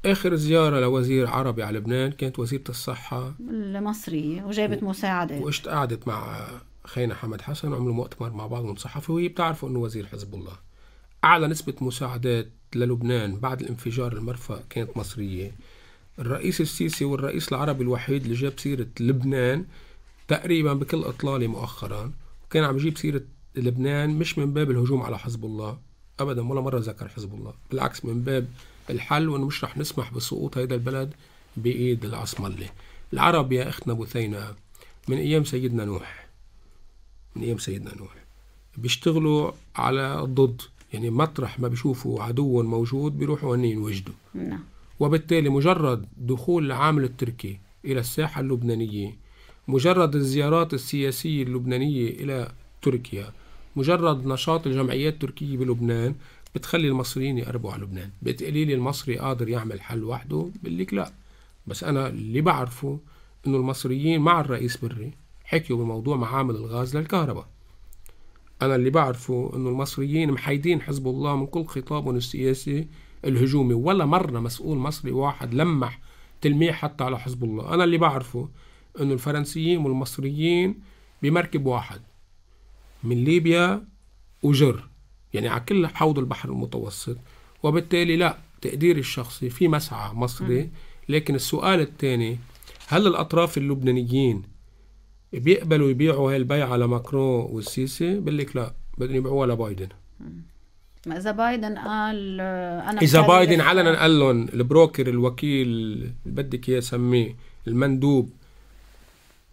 B: آخر زيارة لوزير عربي على لبنان كانت وزيرة الصحة
A: المصرية وجابت مساعدات وقشت
B: قعدت مع خينا حمد حسن وعملوا مؤتمر مع بعضهم صحفي وهي بتعرفوا إنه وزير حزب الله أعلى نسبة مساعدات للبنان بعد الانفجار المرفأ كانت مصرية الرئيس السيسي والرئيس العربي الوحيد اللي جاب سيرة لبنان تقريبا بكل إطلالة مؤخرا وكان عم يجيب سيرة لبنان مش من باب الهجوم على حزب الله أبدا ولا مرة ذكر حزب الله بالعكس من باب الحل وإنه مش رح نسمح بسقوط هيدا البلد بإيد العصملة العرب يا أختنا بثينة من أيام سيدنا نوح من أيام سيدنا نوح بيشتغلوا على الضد يعني مطرح ما بيشوفوا عدو موجود بيروحوا هن يوجدوا نعم وبالتالي مجرد دخول العامل التركي إلى الساحة اللبنانية مجرد الزيارات السياسية اللبنانية إلى تركيا مجرد نشاط الجمعيات التركية بلبنان بتخلي المصريين يقربوا على لبنان بتقولي لي المصري قادر يعمل حل وحده بقول لا بس انا اللي بعرفه انه المصريين مع الرئيس بري حكيوا بموضوع معامل الغاز للكهرباء انا اللي بعرفه انه المصريين محايدين حزب الله من كل خطابهم السياسي الهجومي ولا مره مسؤول مصري واحد لمح تلميح حتى على حزب الله انا اللي بعرفه انه الفرنسيين والمصريين بمركب واحد من ليبيا وجر يعني على كل حوض البحر المتوسط وبالتالي لا تقديري الشخصي في مسعى مصري لكن السؤال الثاني هل الأطراف اللبنانيين بيقبلوا يبيعوا هاي البيعة لماكرون والسيسي بقول لك لا بدهم يبيعوها لبايدن
A: ما اذا بايدن قال آه، انا اذا بايدن
B: علنا قال لهم البروكر الوكيل اللي بدك اياه سميه المندوب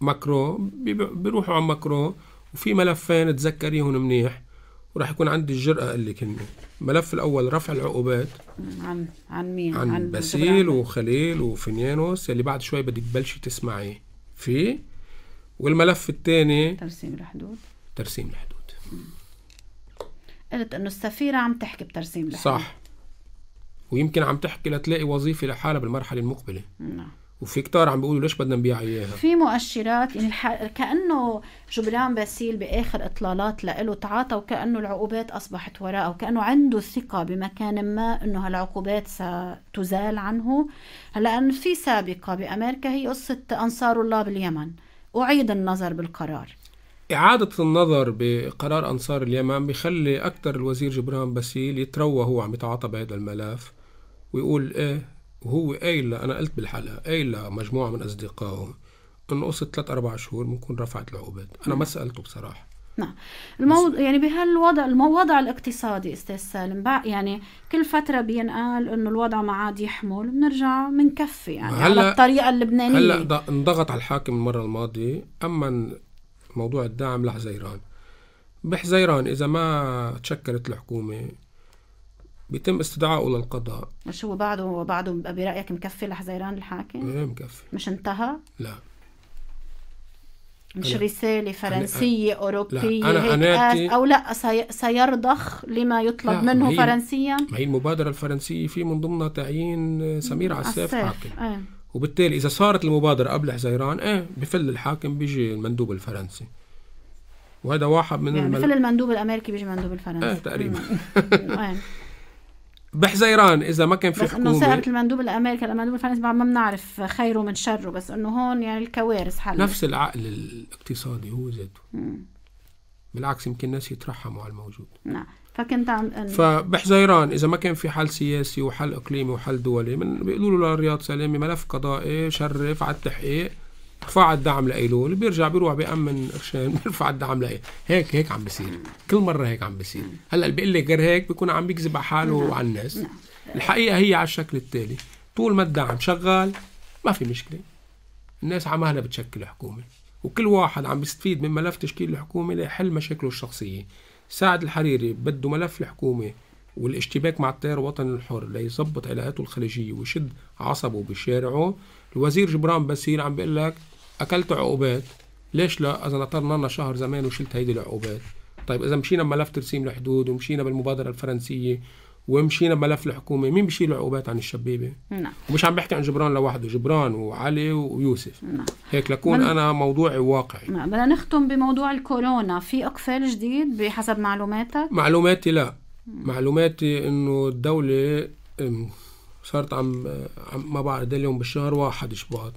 B: ماكرون بيروحوا على ماكرون وفي ملفين تذكريهم منيح وراح يكون عندي الجرأة اللي كلمة الملف الأول رفع العقوبات
A: عن عن مين؟ عن, عن باسيل
B: وخليل وفينيانوس اللي بعد شوي بدك تبلشي تسمعي فيه والملف الثاني ترسيم الحدود ترسيم الحدود
A: قلت إنه السفيرة عم تحكي بترسيم الحدود صح
B: ويمكن عم تحكي لتلاقي وظيفة لحالها بالمرحلة المقبلة نعم وفي كتار عم بيقولوا ليش بدنا نبيع اياها في
A: مؤشرات يعني الح... كانه جبران باسيل باخر اطلالات له تعاطى وكانه العقوبات اصبحت وراءه وكانه عنده ثقه بمكان ما انه هالعقوبات ستزال عنه هلا في سابقه بامريكا هي قصه انصار الله باليمن اعيد النظر بالقرار
B: إعادة النظر بقرار أنصار اليمن بخلي أكثر الوزير جبران باسيل يتروى هو عم يتعاطى بهذا الملف ويقول إيه وهو قايل انا قلت بالحلقه قايل لمجموعه من اصدقائه انه قصه ثلاث اربع شهور ممكن رفعت العقوبات انا ما نعم. سالته بصراحه نعم
A: الموضوع يعني بهالوضع الوضع الاقتصادي استاذ سالم يعني كل فتره بينقال انه الوضع ما عاد يحمل بنرجع بنكفي يعني هلا على الطريقه اللبنانيه هلا
B: انضغط على الحاكم المره الماضيه اما موضوع الدعم لحزيران بحزيران اذا ما تشكلت الحكومه بيتم استدعائه للقضاء
A: مش هو بعده بعده برايك مكفي لحزيران الحاكم؟ ايه مكفي مش انتهى؟ لا مش أنا رسالة فرنسية أنا أوروبية لا أنا أناتي أو لا سي سيرضخ لما يطلب منه فرنسيا
B: ما هي المبادرة الفرنسية في من ضمنها تعيين آه، سمير عساف حاكم آه. وبالتالي إذا صارت المبادرة قبل حزيران إيه بفل الحاكم بيجي المندوب الفرنسي وهذا واحد من يعني المل... بفل
A: المندوب الأمريكي بيجي المندوب الفرنسي ايه تقريبا إيه.
B: بحزيران اذا ما كان في بس حكومه انه سحبت
A: المندوب الامريكي المندوب الفرنسي ما بنعرف خيره من شره بس انه هون يعني الكوارث حل نفس
B: العقل الاقتصادي هو ذاته بالعكس يمكن الناس يترحموا على الموجود
A: نعم فكنت عم أن...
B: فبحزيران اذا ما كان في حل سياسي وحل اقليمي وحل دولي من بيقولوا له لرياض سلامي ملف قضائي شرف على التحقيق رفع الدعم لايلول بيرجع بيروح بيأمن قرشين بيرفع الدعم لايلول هيك هيك عم بيصير كل مرة هيك عم بيصير هلا اللي بيقول لك غير هيك بيكون عم بيكذب على حاله نعم. وعلى الناس نعم. الحقيقة هي على الشكل التالي طول ما الدعم شغال ما في مشكلة الناس مهلها بتشكل حكومة وكل واحد عم بيستفيد من ملف تشكيل الحكومة ليحل مشاكله الشخصية سعد الحريري بده ملف الحكومة والاشتباك مع التيار الوطني الحر ليظبط علاقاته الخليجية ويشد عصبه بشارعه الوزير جبران باسيل عم بيقول لك اكلت عقوبات ليش لا اذا نطرنا لنا شهر زمان وشلت هيدي العقوبات طيب اذا مشينا بملف ترسيم الحدود ومشينا بالمبادره الفرنسيه ومشينا بملف الحكومه مين بشيل عقوبات عن الشبيبه نعم ومش عم بحكي عن جبران لوحده جبران وعلي ويوسف نعم هيك لكون بل... انا موضوعي واقعي
A: نعم بدنا نختم بموضوع الكورونا في اقفال جديد بحسب معلوماتك
B: معلوماتي لا معلوماتي انه الدوله صارت عم, عم ما بعرف اليوم بالشهر واحد شباط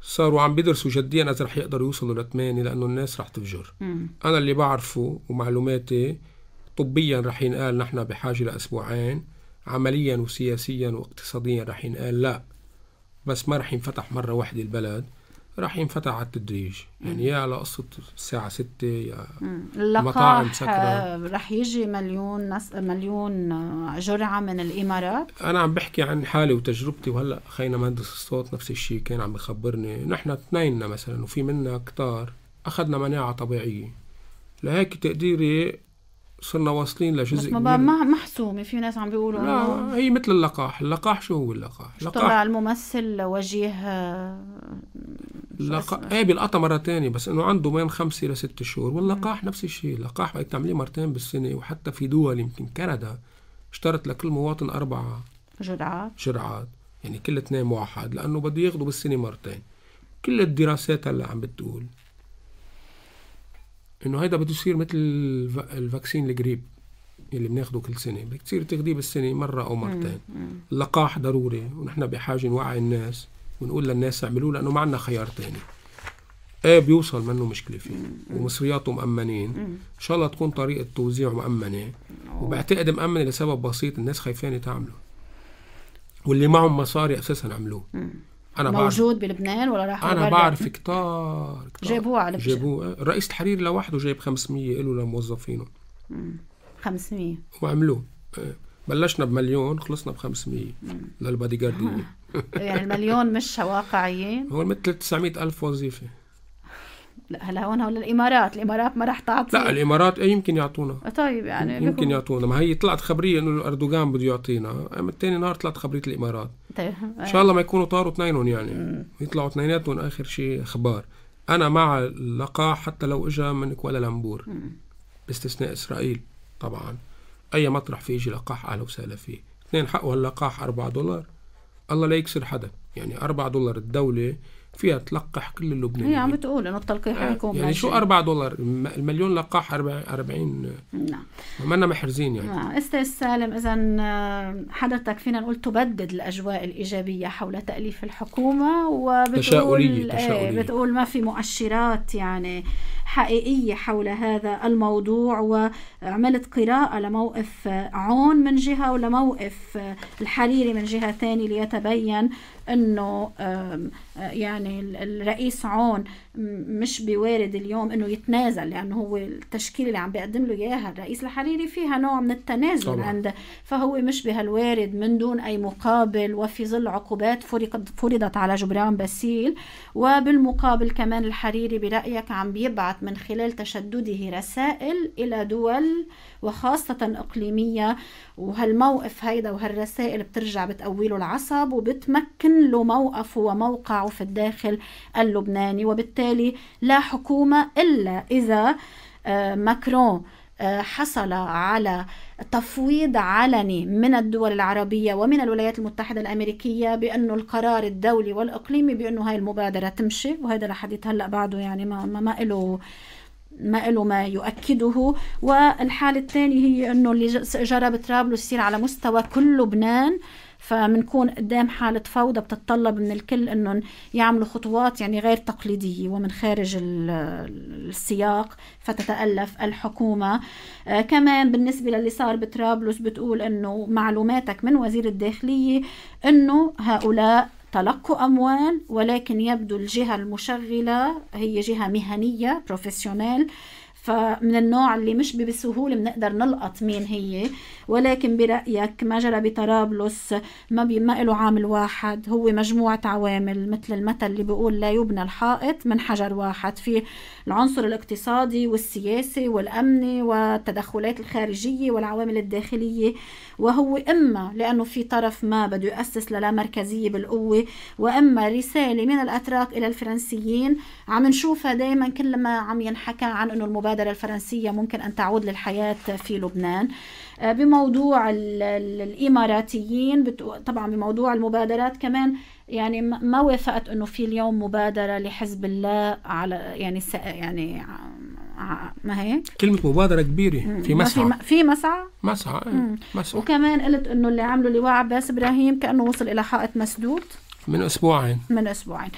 B: صاروا عم بيدرسوا جديا اذا رح يقدروا يوصلوا لثمانية لانه الناس رح تفجر مم. انا اللي بعرفه ومعلوماتي طبيا رح ينقال نحن بحاجه لاسبوعين عمليا وسياسيا واقتصاديا رح ينقال لا بس ما رح ينفتح مره واحده البلد راح ينفتح على التدريج يعني يا على قصة الساعة ستة يا مطاعم سكرة آه،
A: رح يجي مليون نس... مليون آه، جرعة من الإمارات
B: أنا عم بحكي عن حالي وتجربتي وهلأ خينا مهندس الصوت نفس الشيء كان عم بخبرني نحن اثنيننا مثلا وفي منا كتار أخذنا مناعة طبيعية لهيك تقديري صرنا واصلين لجزء بس ما ما
A: محسومه في ناس عم بيقولوا لا هي
B: مثل اللقاح اللقاح شو هو اللقاح اللقاح طلع
A: الممثل وجيه آه،
B: اللقاح ايه بيلقطها مره تانية بس انه عنده من خمسة الى ست شهور واللقاح نفس الشيء اللقاح بدك تعمليه مرتين بالسنه وحتى في دول يمكن كندا اشترت لكل مواطن أربعة جرعات جرعات يعني كل اثنين واحد لانه بده ياخذوا بالسنه مرتين كل الدراسات هلا عم بتقول انه هيدا بده يصير مثل الفاكسين الجريب اللي بناخده كل سنه بدك تصير تاخذيه بالسنه مره او مرتين اللقاح ضروري ونحن بحاجه نوعي الناس ونقول للناس اعملوه لانه ما عندنا خيار تاني ايه بيوصل منه مشكله فيه ومصرياته مأمنين ان شاء الله تكون طريقه توزيعه مأمنه وبعتقد مأمنه لسبب بسيط الناس خايفين تعمله واللي معهم مصاري اساسا عملوه انا موجود
A: بلبنان ولا راح انا بعرف
B: كتار, كتار جابوه على جابوه آه، رئيس الحرير لوحده جايب 500 له لموظفينه 500 وعملوه آه، بلشنا بمليون خلصنا ب 500 للبادي جارد
A: يعني المليون مش واقعيين
B: هو مثل 900 ألف وظيفة
A: لا هلا هون هون الامارات الامارات ما راح تعطي لا
B: الامارات اي يمكن يعطونا
A: طيب يعني يمكن بيكون...
B: يعطونا ما هي طلعت خبريه انه اردوغان بده يعطينا اما ثاني نهار طلعت خبريه الامارات
A: طيب آه. ان شاء الله ما
B: يكونوا طاروا اثنينهم يعني مم. يطلعوا اثنيناتهم اخر شيء اخبار انا مع اللقاح حتى لو اجى من كوالالمبور باستثناء اسرائيل طبعا أي مطرح في يجي لقاح أهلا وسهلا فيه اثنين حقوا اللقاح أربعة دولار الله لا يكسر حدا يعني أربعة دولار الدولة فيها تلقح كل اللبنانيين هي
A: عم بتقول انه التلقيح آه. حيكون يعني شو 4
B: دولار المليون لقاح 40 40 نعم ما محرزين يعني نعم
A: استاذ سالم اذا آه، حضرتك فينا نقول تبدد الاجواء الايجابيه حول تاليف الحكومه وبتقول تشاؤلية. تشاؤلية. إيه، بتقول ما في مؤشرات يعني حقيقية حول هذا الموضوع وعملت قراءة لموقف عون من جهة ولموقف الحريري من جهة ثانية ليتبين انه آه، يعني الرئيس عون مش بوارد اليوم انه يتنازل لانه يعني هو التشكيل اللي عم بيقدم له اياها الرئيس الحريري فيها نوع من التنازل عنده عند فهو مش بهالوارد من دون اي مقابل وفي ظل عقوبات فرضت على جبران باسيل وبالمقابل كمان الحريري برايك عم بيبعث من خلال تشدده رسائل الى دول وخاصه اقليميه وهالموقف هيدا وهالرسائل بترجع بتقوي له العصب وبتمكن كان له موقفه وموقعه في الداخل اللبناني وبالتالي لا حكومة إلا إذا آه، ماكرون آه، حصل على تفويض علني من الدول العربية ومن الولايات المتحدة الأمريكية بأنه القرار الدولي والإقليمي بأنه هاي المبادرة تمشي وهذا لحديث هلأ بعده يعني ما, ما, ما إله ما له ما يؤكده والحالة الثانية هي أنه اللي جرى بطرابلس يصير على مستوى كل لبنان آه فبنكون قدام حالة فوضى بتتطلب من الكل انهم يعملوا خطوات يعني غير تقليدية ومن خارج السياق فتتألف الحكومة آه كمان بالنسبة للي صار بطرابلس بتقول انه معلوماتك من وزير الداخلية انه هؤلاء تلقوا أموال ولكن يبدو الجهة المشغلة هي جهة مهنية بروفيسيونيل فمن النوع اللي مش بسهولة بنقدر نلقط مين هي ولكن برأيك ما جرى بطرابلس ما ما له عامل واحد هو مجموعة عوامل مثل المثل اللي بيقول لا يبنى الحائط من حجر واحد في العنصر الاقتصادي والسياسي والأمني والتدخلات الخارجية والعوامل الداخلية وهو إما لأنه في طرف ما بده يؤسس للا مركزية بالقوة وإما رسالة من الأتراك إلى الفرنسيين عم نشوفها دايما كل ما عم ينحكى عن أنه المبادرة المبادرة الفرنسية ممكن أن تعود للحياة في لبنان آه، بموضوع الإماراتيين طبعا بموضوع المبادرات كمان يعني ما وافقت انه في اليوم مبادره لحزب الله على يعني يعني ما هيك
B: كلمة مبادرة كبيرة في مسعى
A: في مسعى
B: مسعى إيه،
A: مسعى وكمان قلت انه اللي عمله لواء عباس ابراهيم كانه وصل الى حائط مسدود
B: من اسبوعين
A: من اسبوعين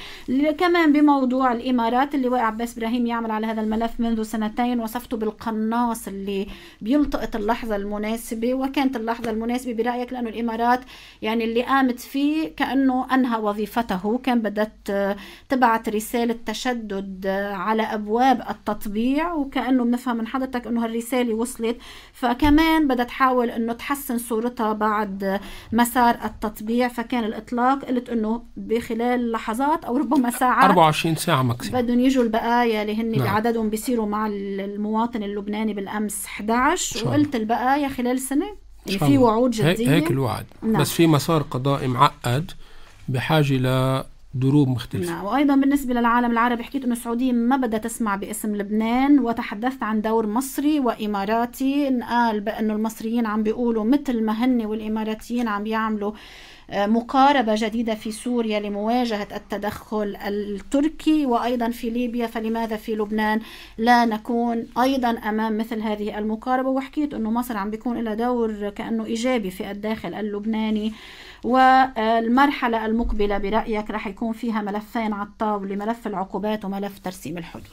A: كمان بموضوع الامارات اللي وقع عباس ابراهيم يعمل على هذا الملف منذ سنتين وصفته بالقناص اللي بيلتقط اللحظه المناسبه وكانت اللحظه المناسبه برايك لانه الامارات يعني اللي قامت فيه كانه انهى وظيفته كان بدت آه، تبعت رساله تشدد آه، على ابواب التطبيع وكانه بنفهم من حضرتك انه هالرساله وصلت فكمان بدها تحاول انه تحسن صورتها بعد آه، مسار التطبيع فكان الاطلاق قلت انه بخلال لحظات او ربما ساعات 24 ساعه مكسيم بدهم يجوا البقايا اللي هن نعم. بعددهم بيصيروا مع المواطن اللبناني بالامس 11 وقلت البقايا خلال سنه يعني في وعود جديده هيك الوعد نعم. بس
B: في مسار قضائي معقد بحاجه ل دروب مختلفة نعم
A: وأيضا بالنسبة للعالم العربي حكيت أن السعودية ما بدها تسمع باسم لبنان وتحدثت عن دور مصري وإماراتي انقال بأنه المصريين عم بيقولوا مثل ما هن والإماراتيين عم بيعملوا مقاربة جديدة في سوريا لمواجهة التدخل التركي وأيضا في ليبيا فلماذا في لبنان لا نكون أيضا أمام مثل هذه المقاربة وحكيت أنه مصر عم بيكون لها دور كأنه إيجابي في الداخل اللبناني والمرحلة المقبلة برأيك رح يكون فيها ملفين على الطاولة ملف العقوبات وملف ترسيم الحدود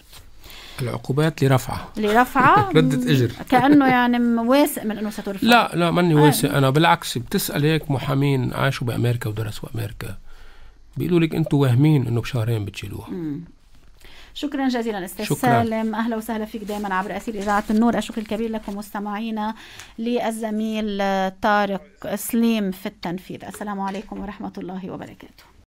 B: العقوبات لرفعها لرفعها ردة اجر كانه
A: يعني واثق من انه سترفع لا لا
B: ماني واثق انا بالعكس بتسال هيك محامين عاشوا بامريكا ودرسوا بامريكا بيقولوا لك انتم واهمين انه بشهرين بتشيلوها
A: شكرا جزيلا استاذ شكرا. سالم اهلا وسهلا فيك دائما عبر اثير اذاعه النور الشكر الكبير لكم مستمعينا للزميل طارق سليم في التنفيذ السلام عليكم ورحمه الله وبركاته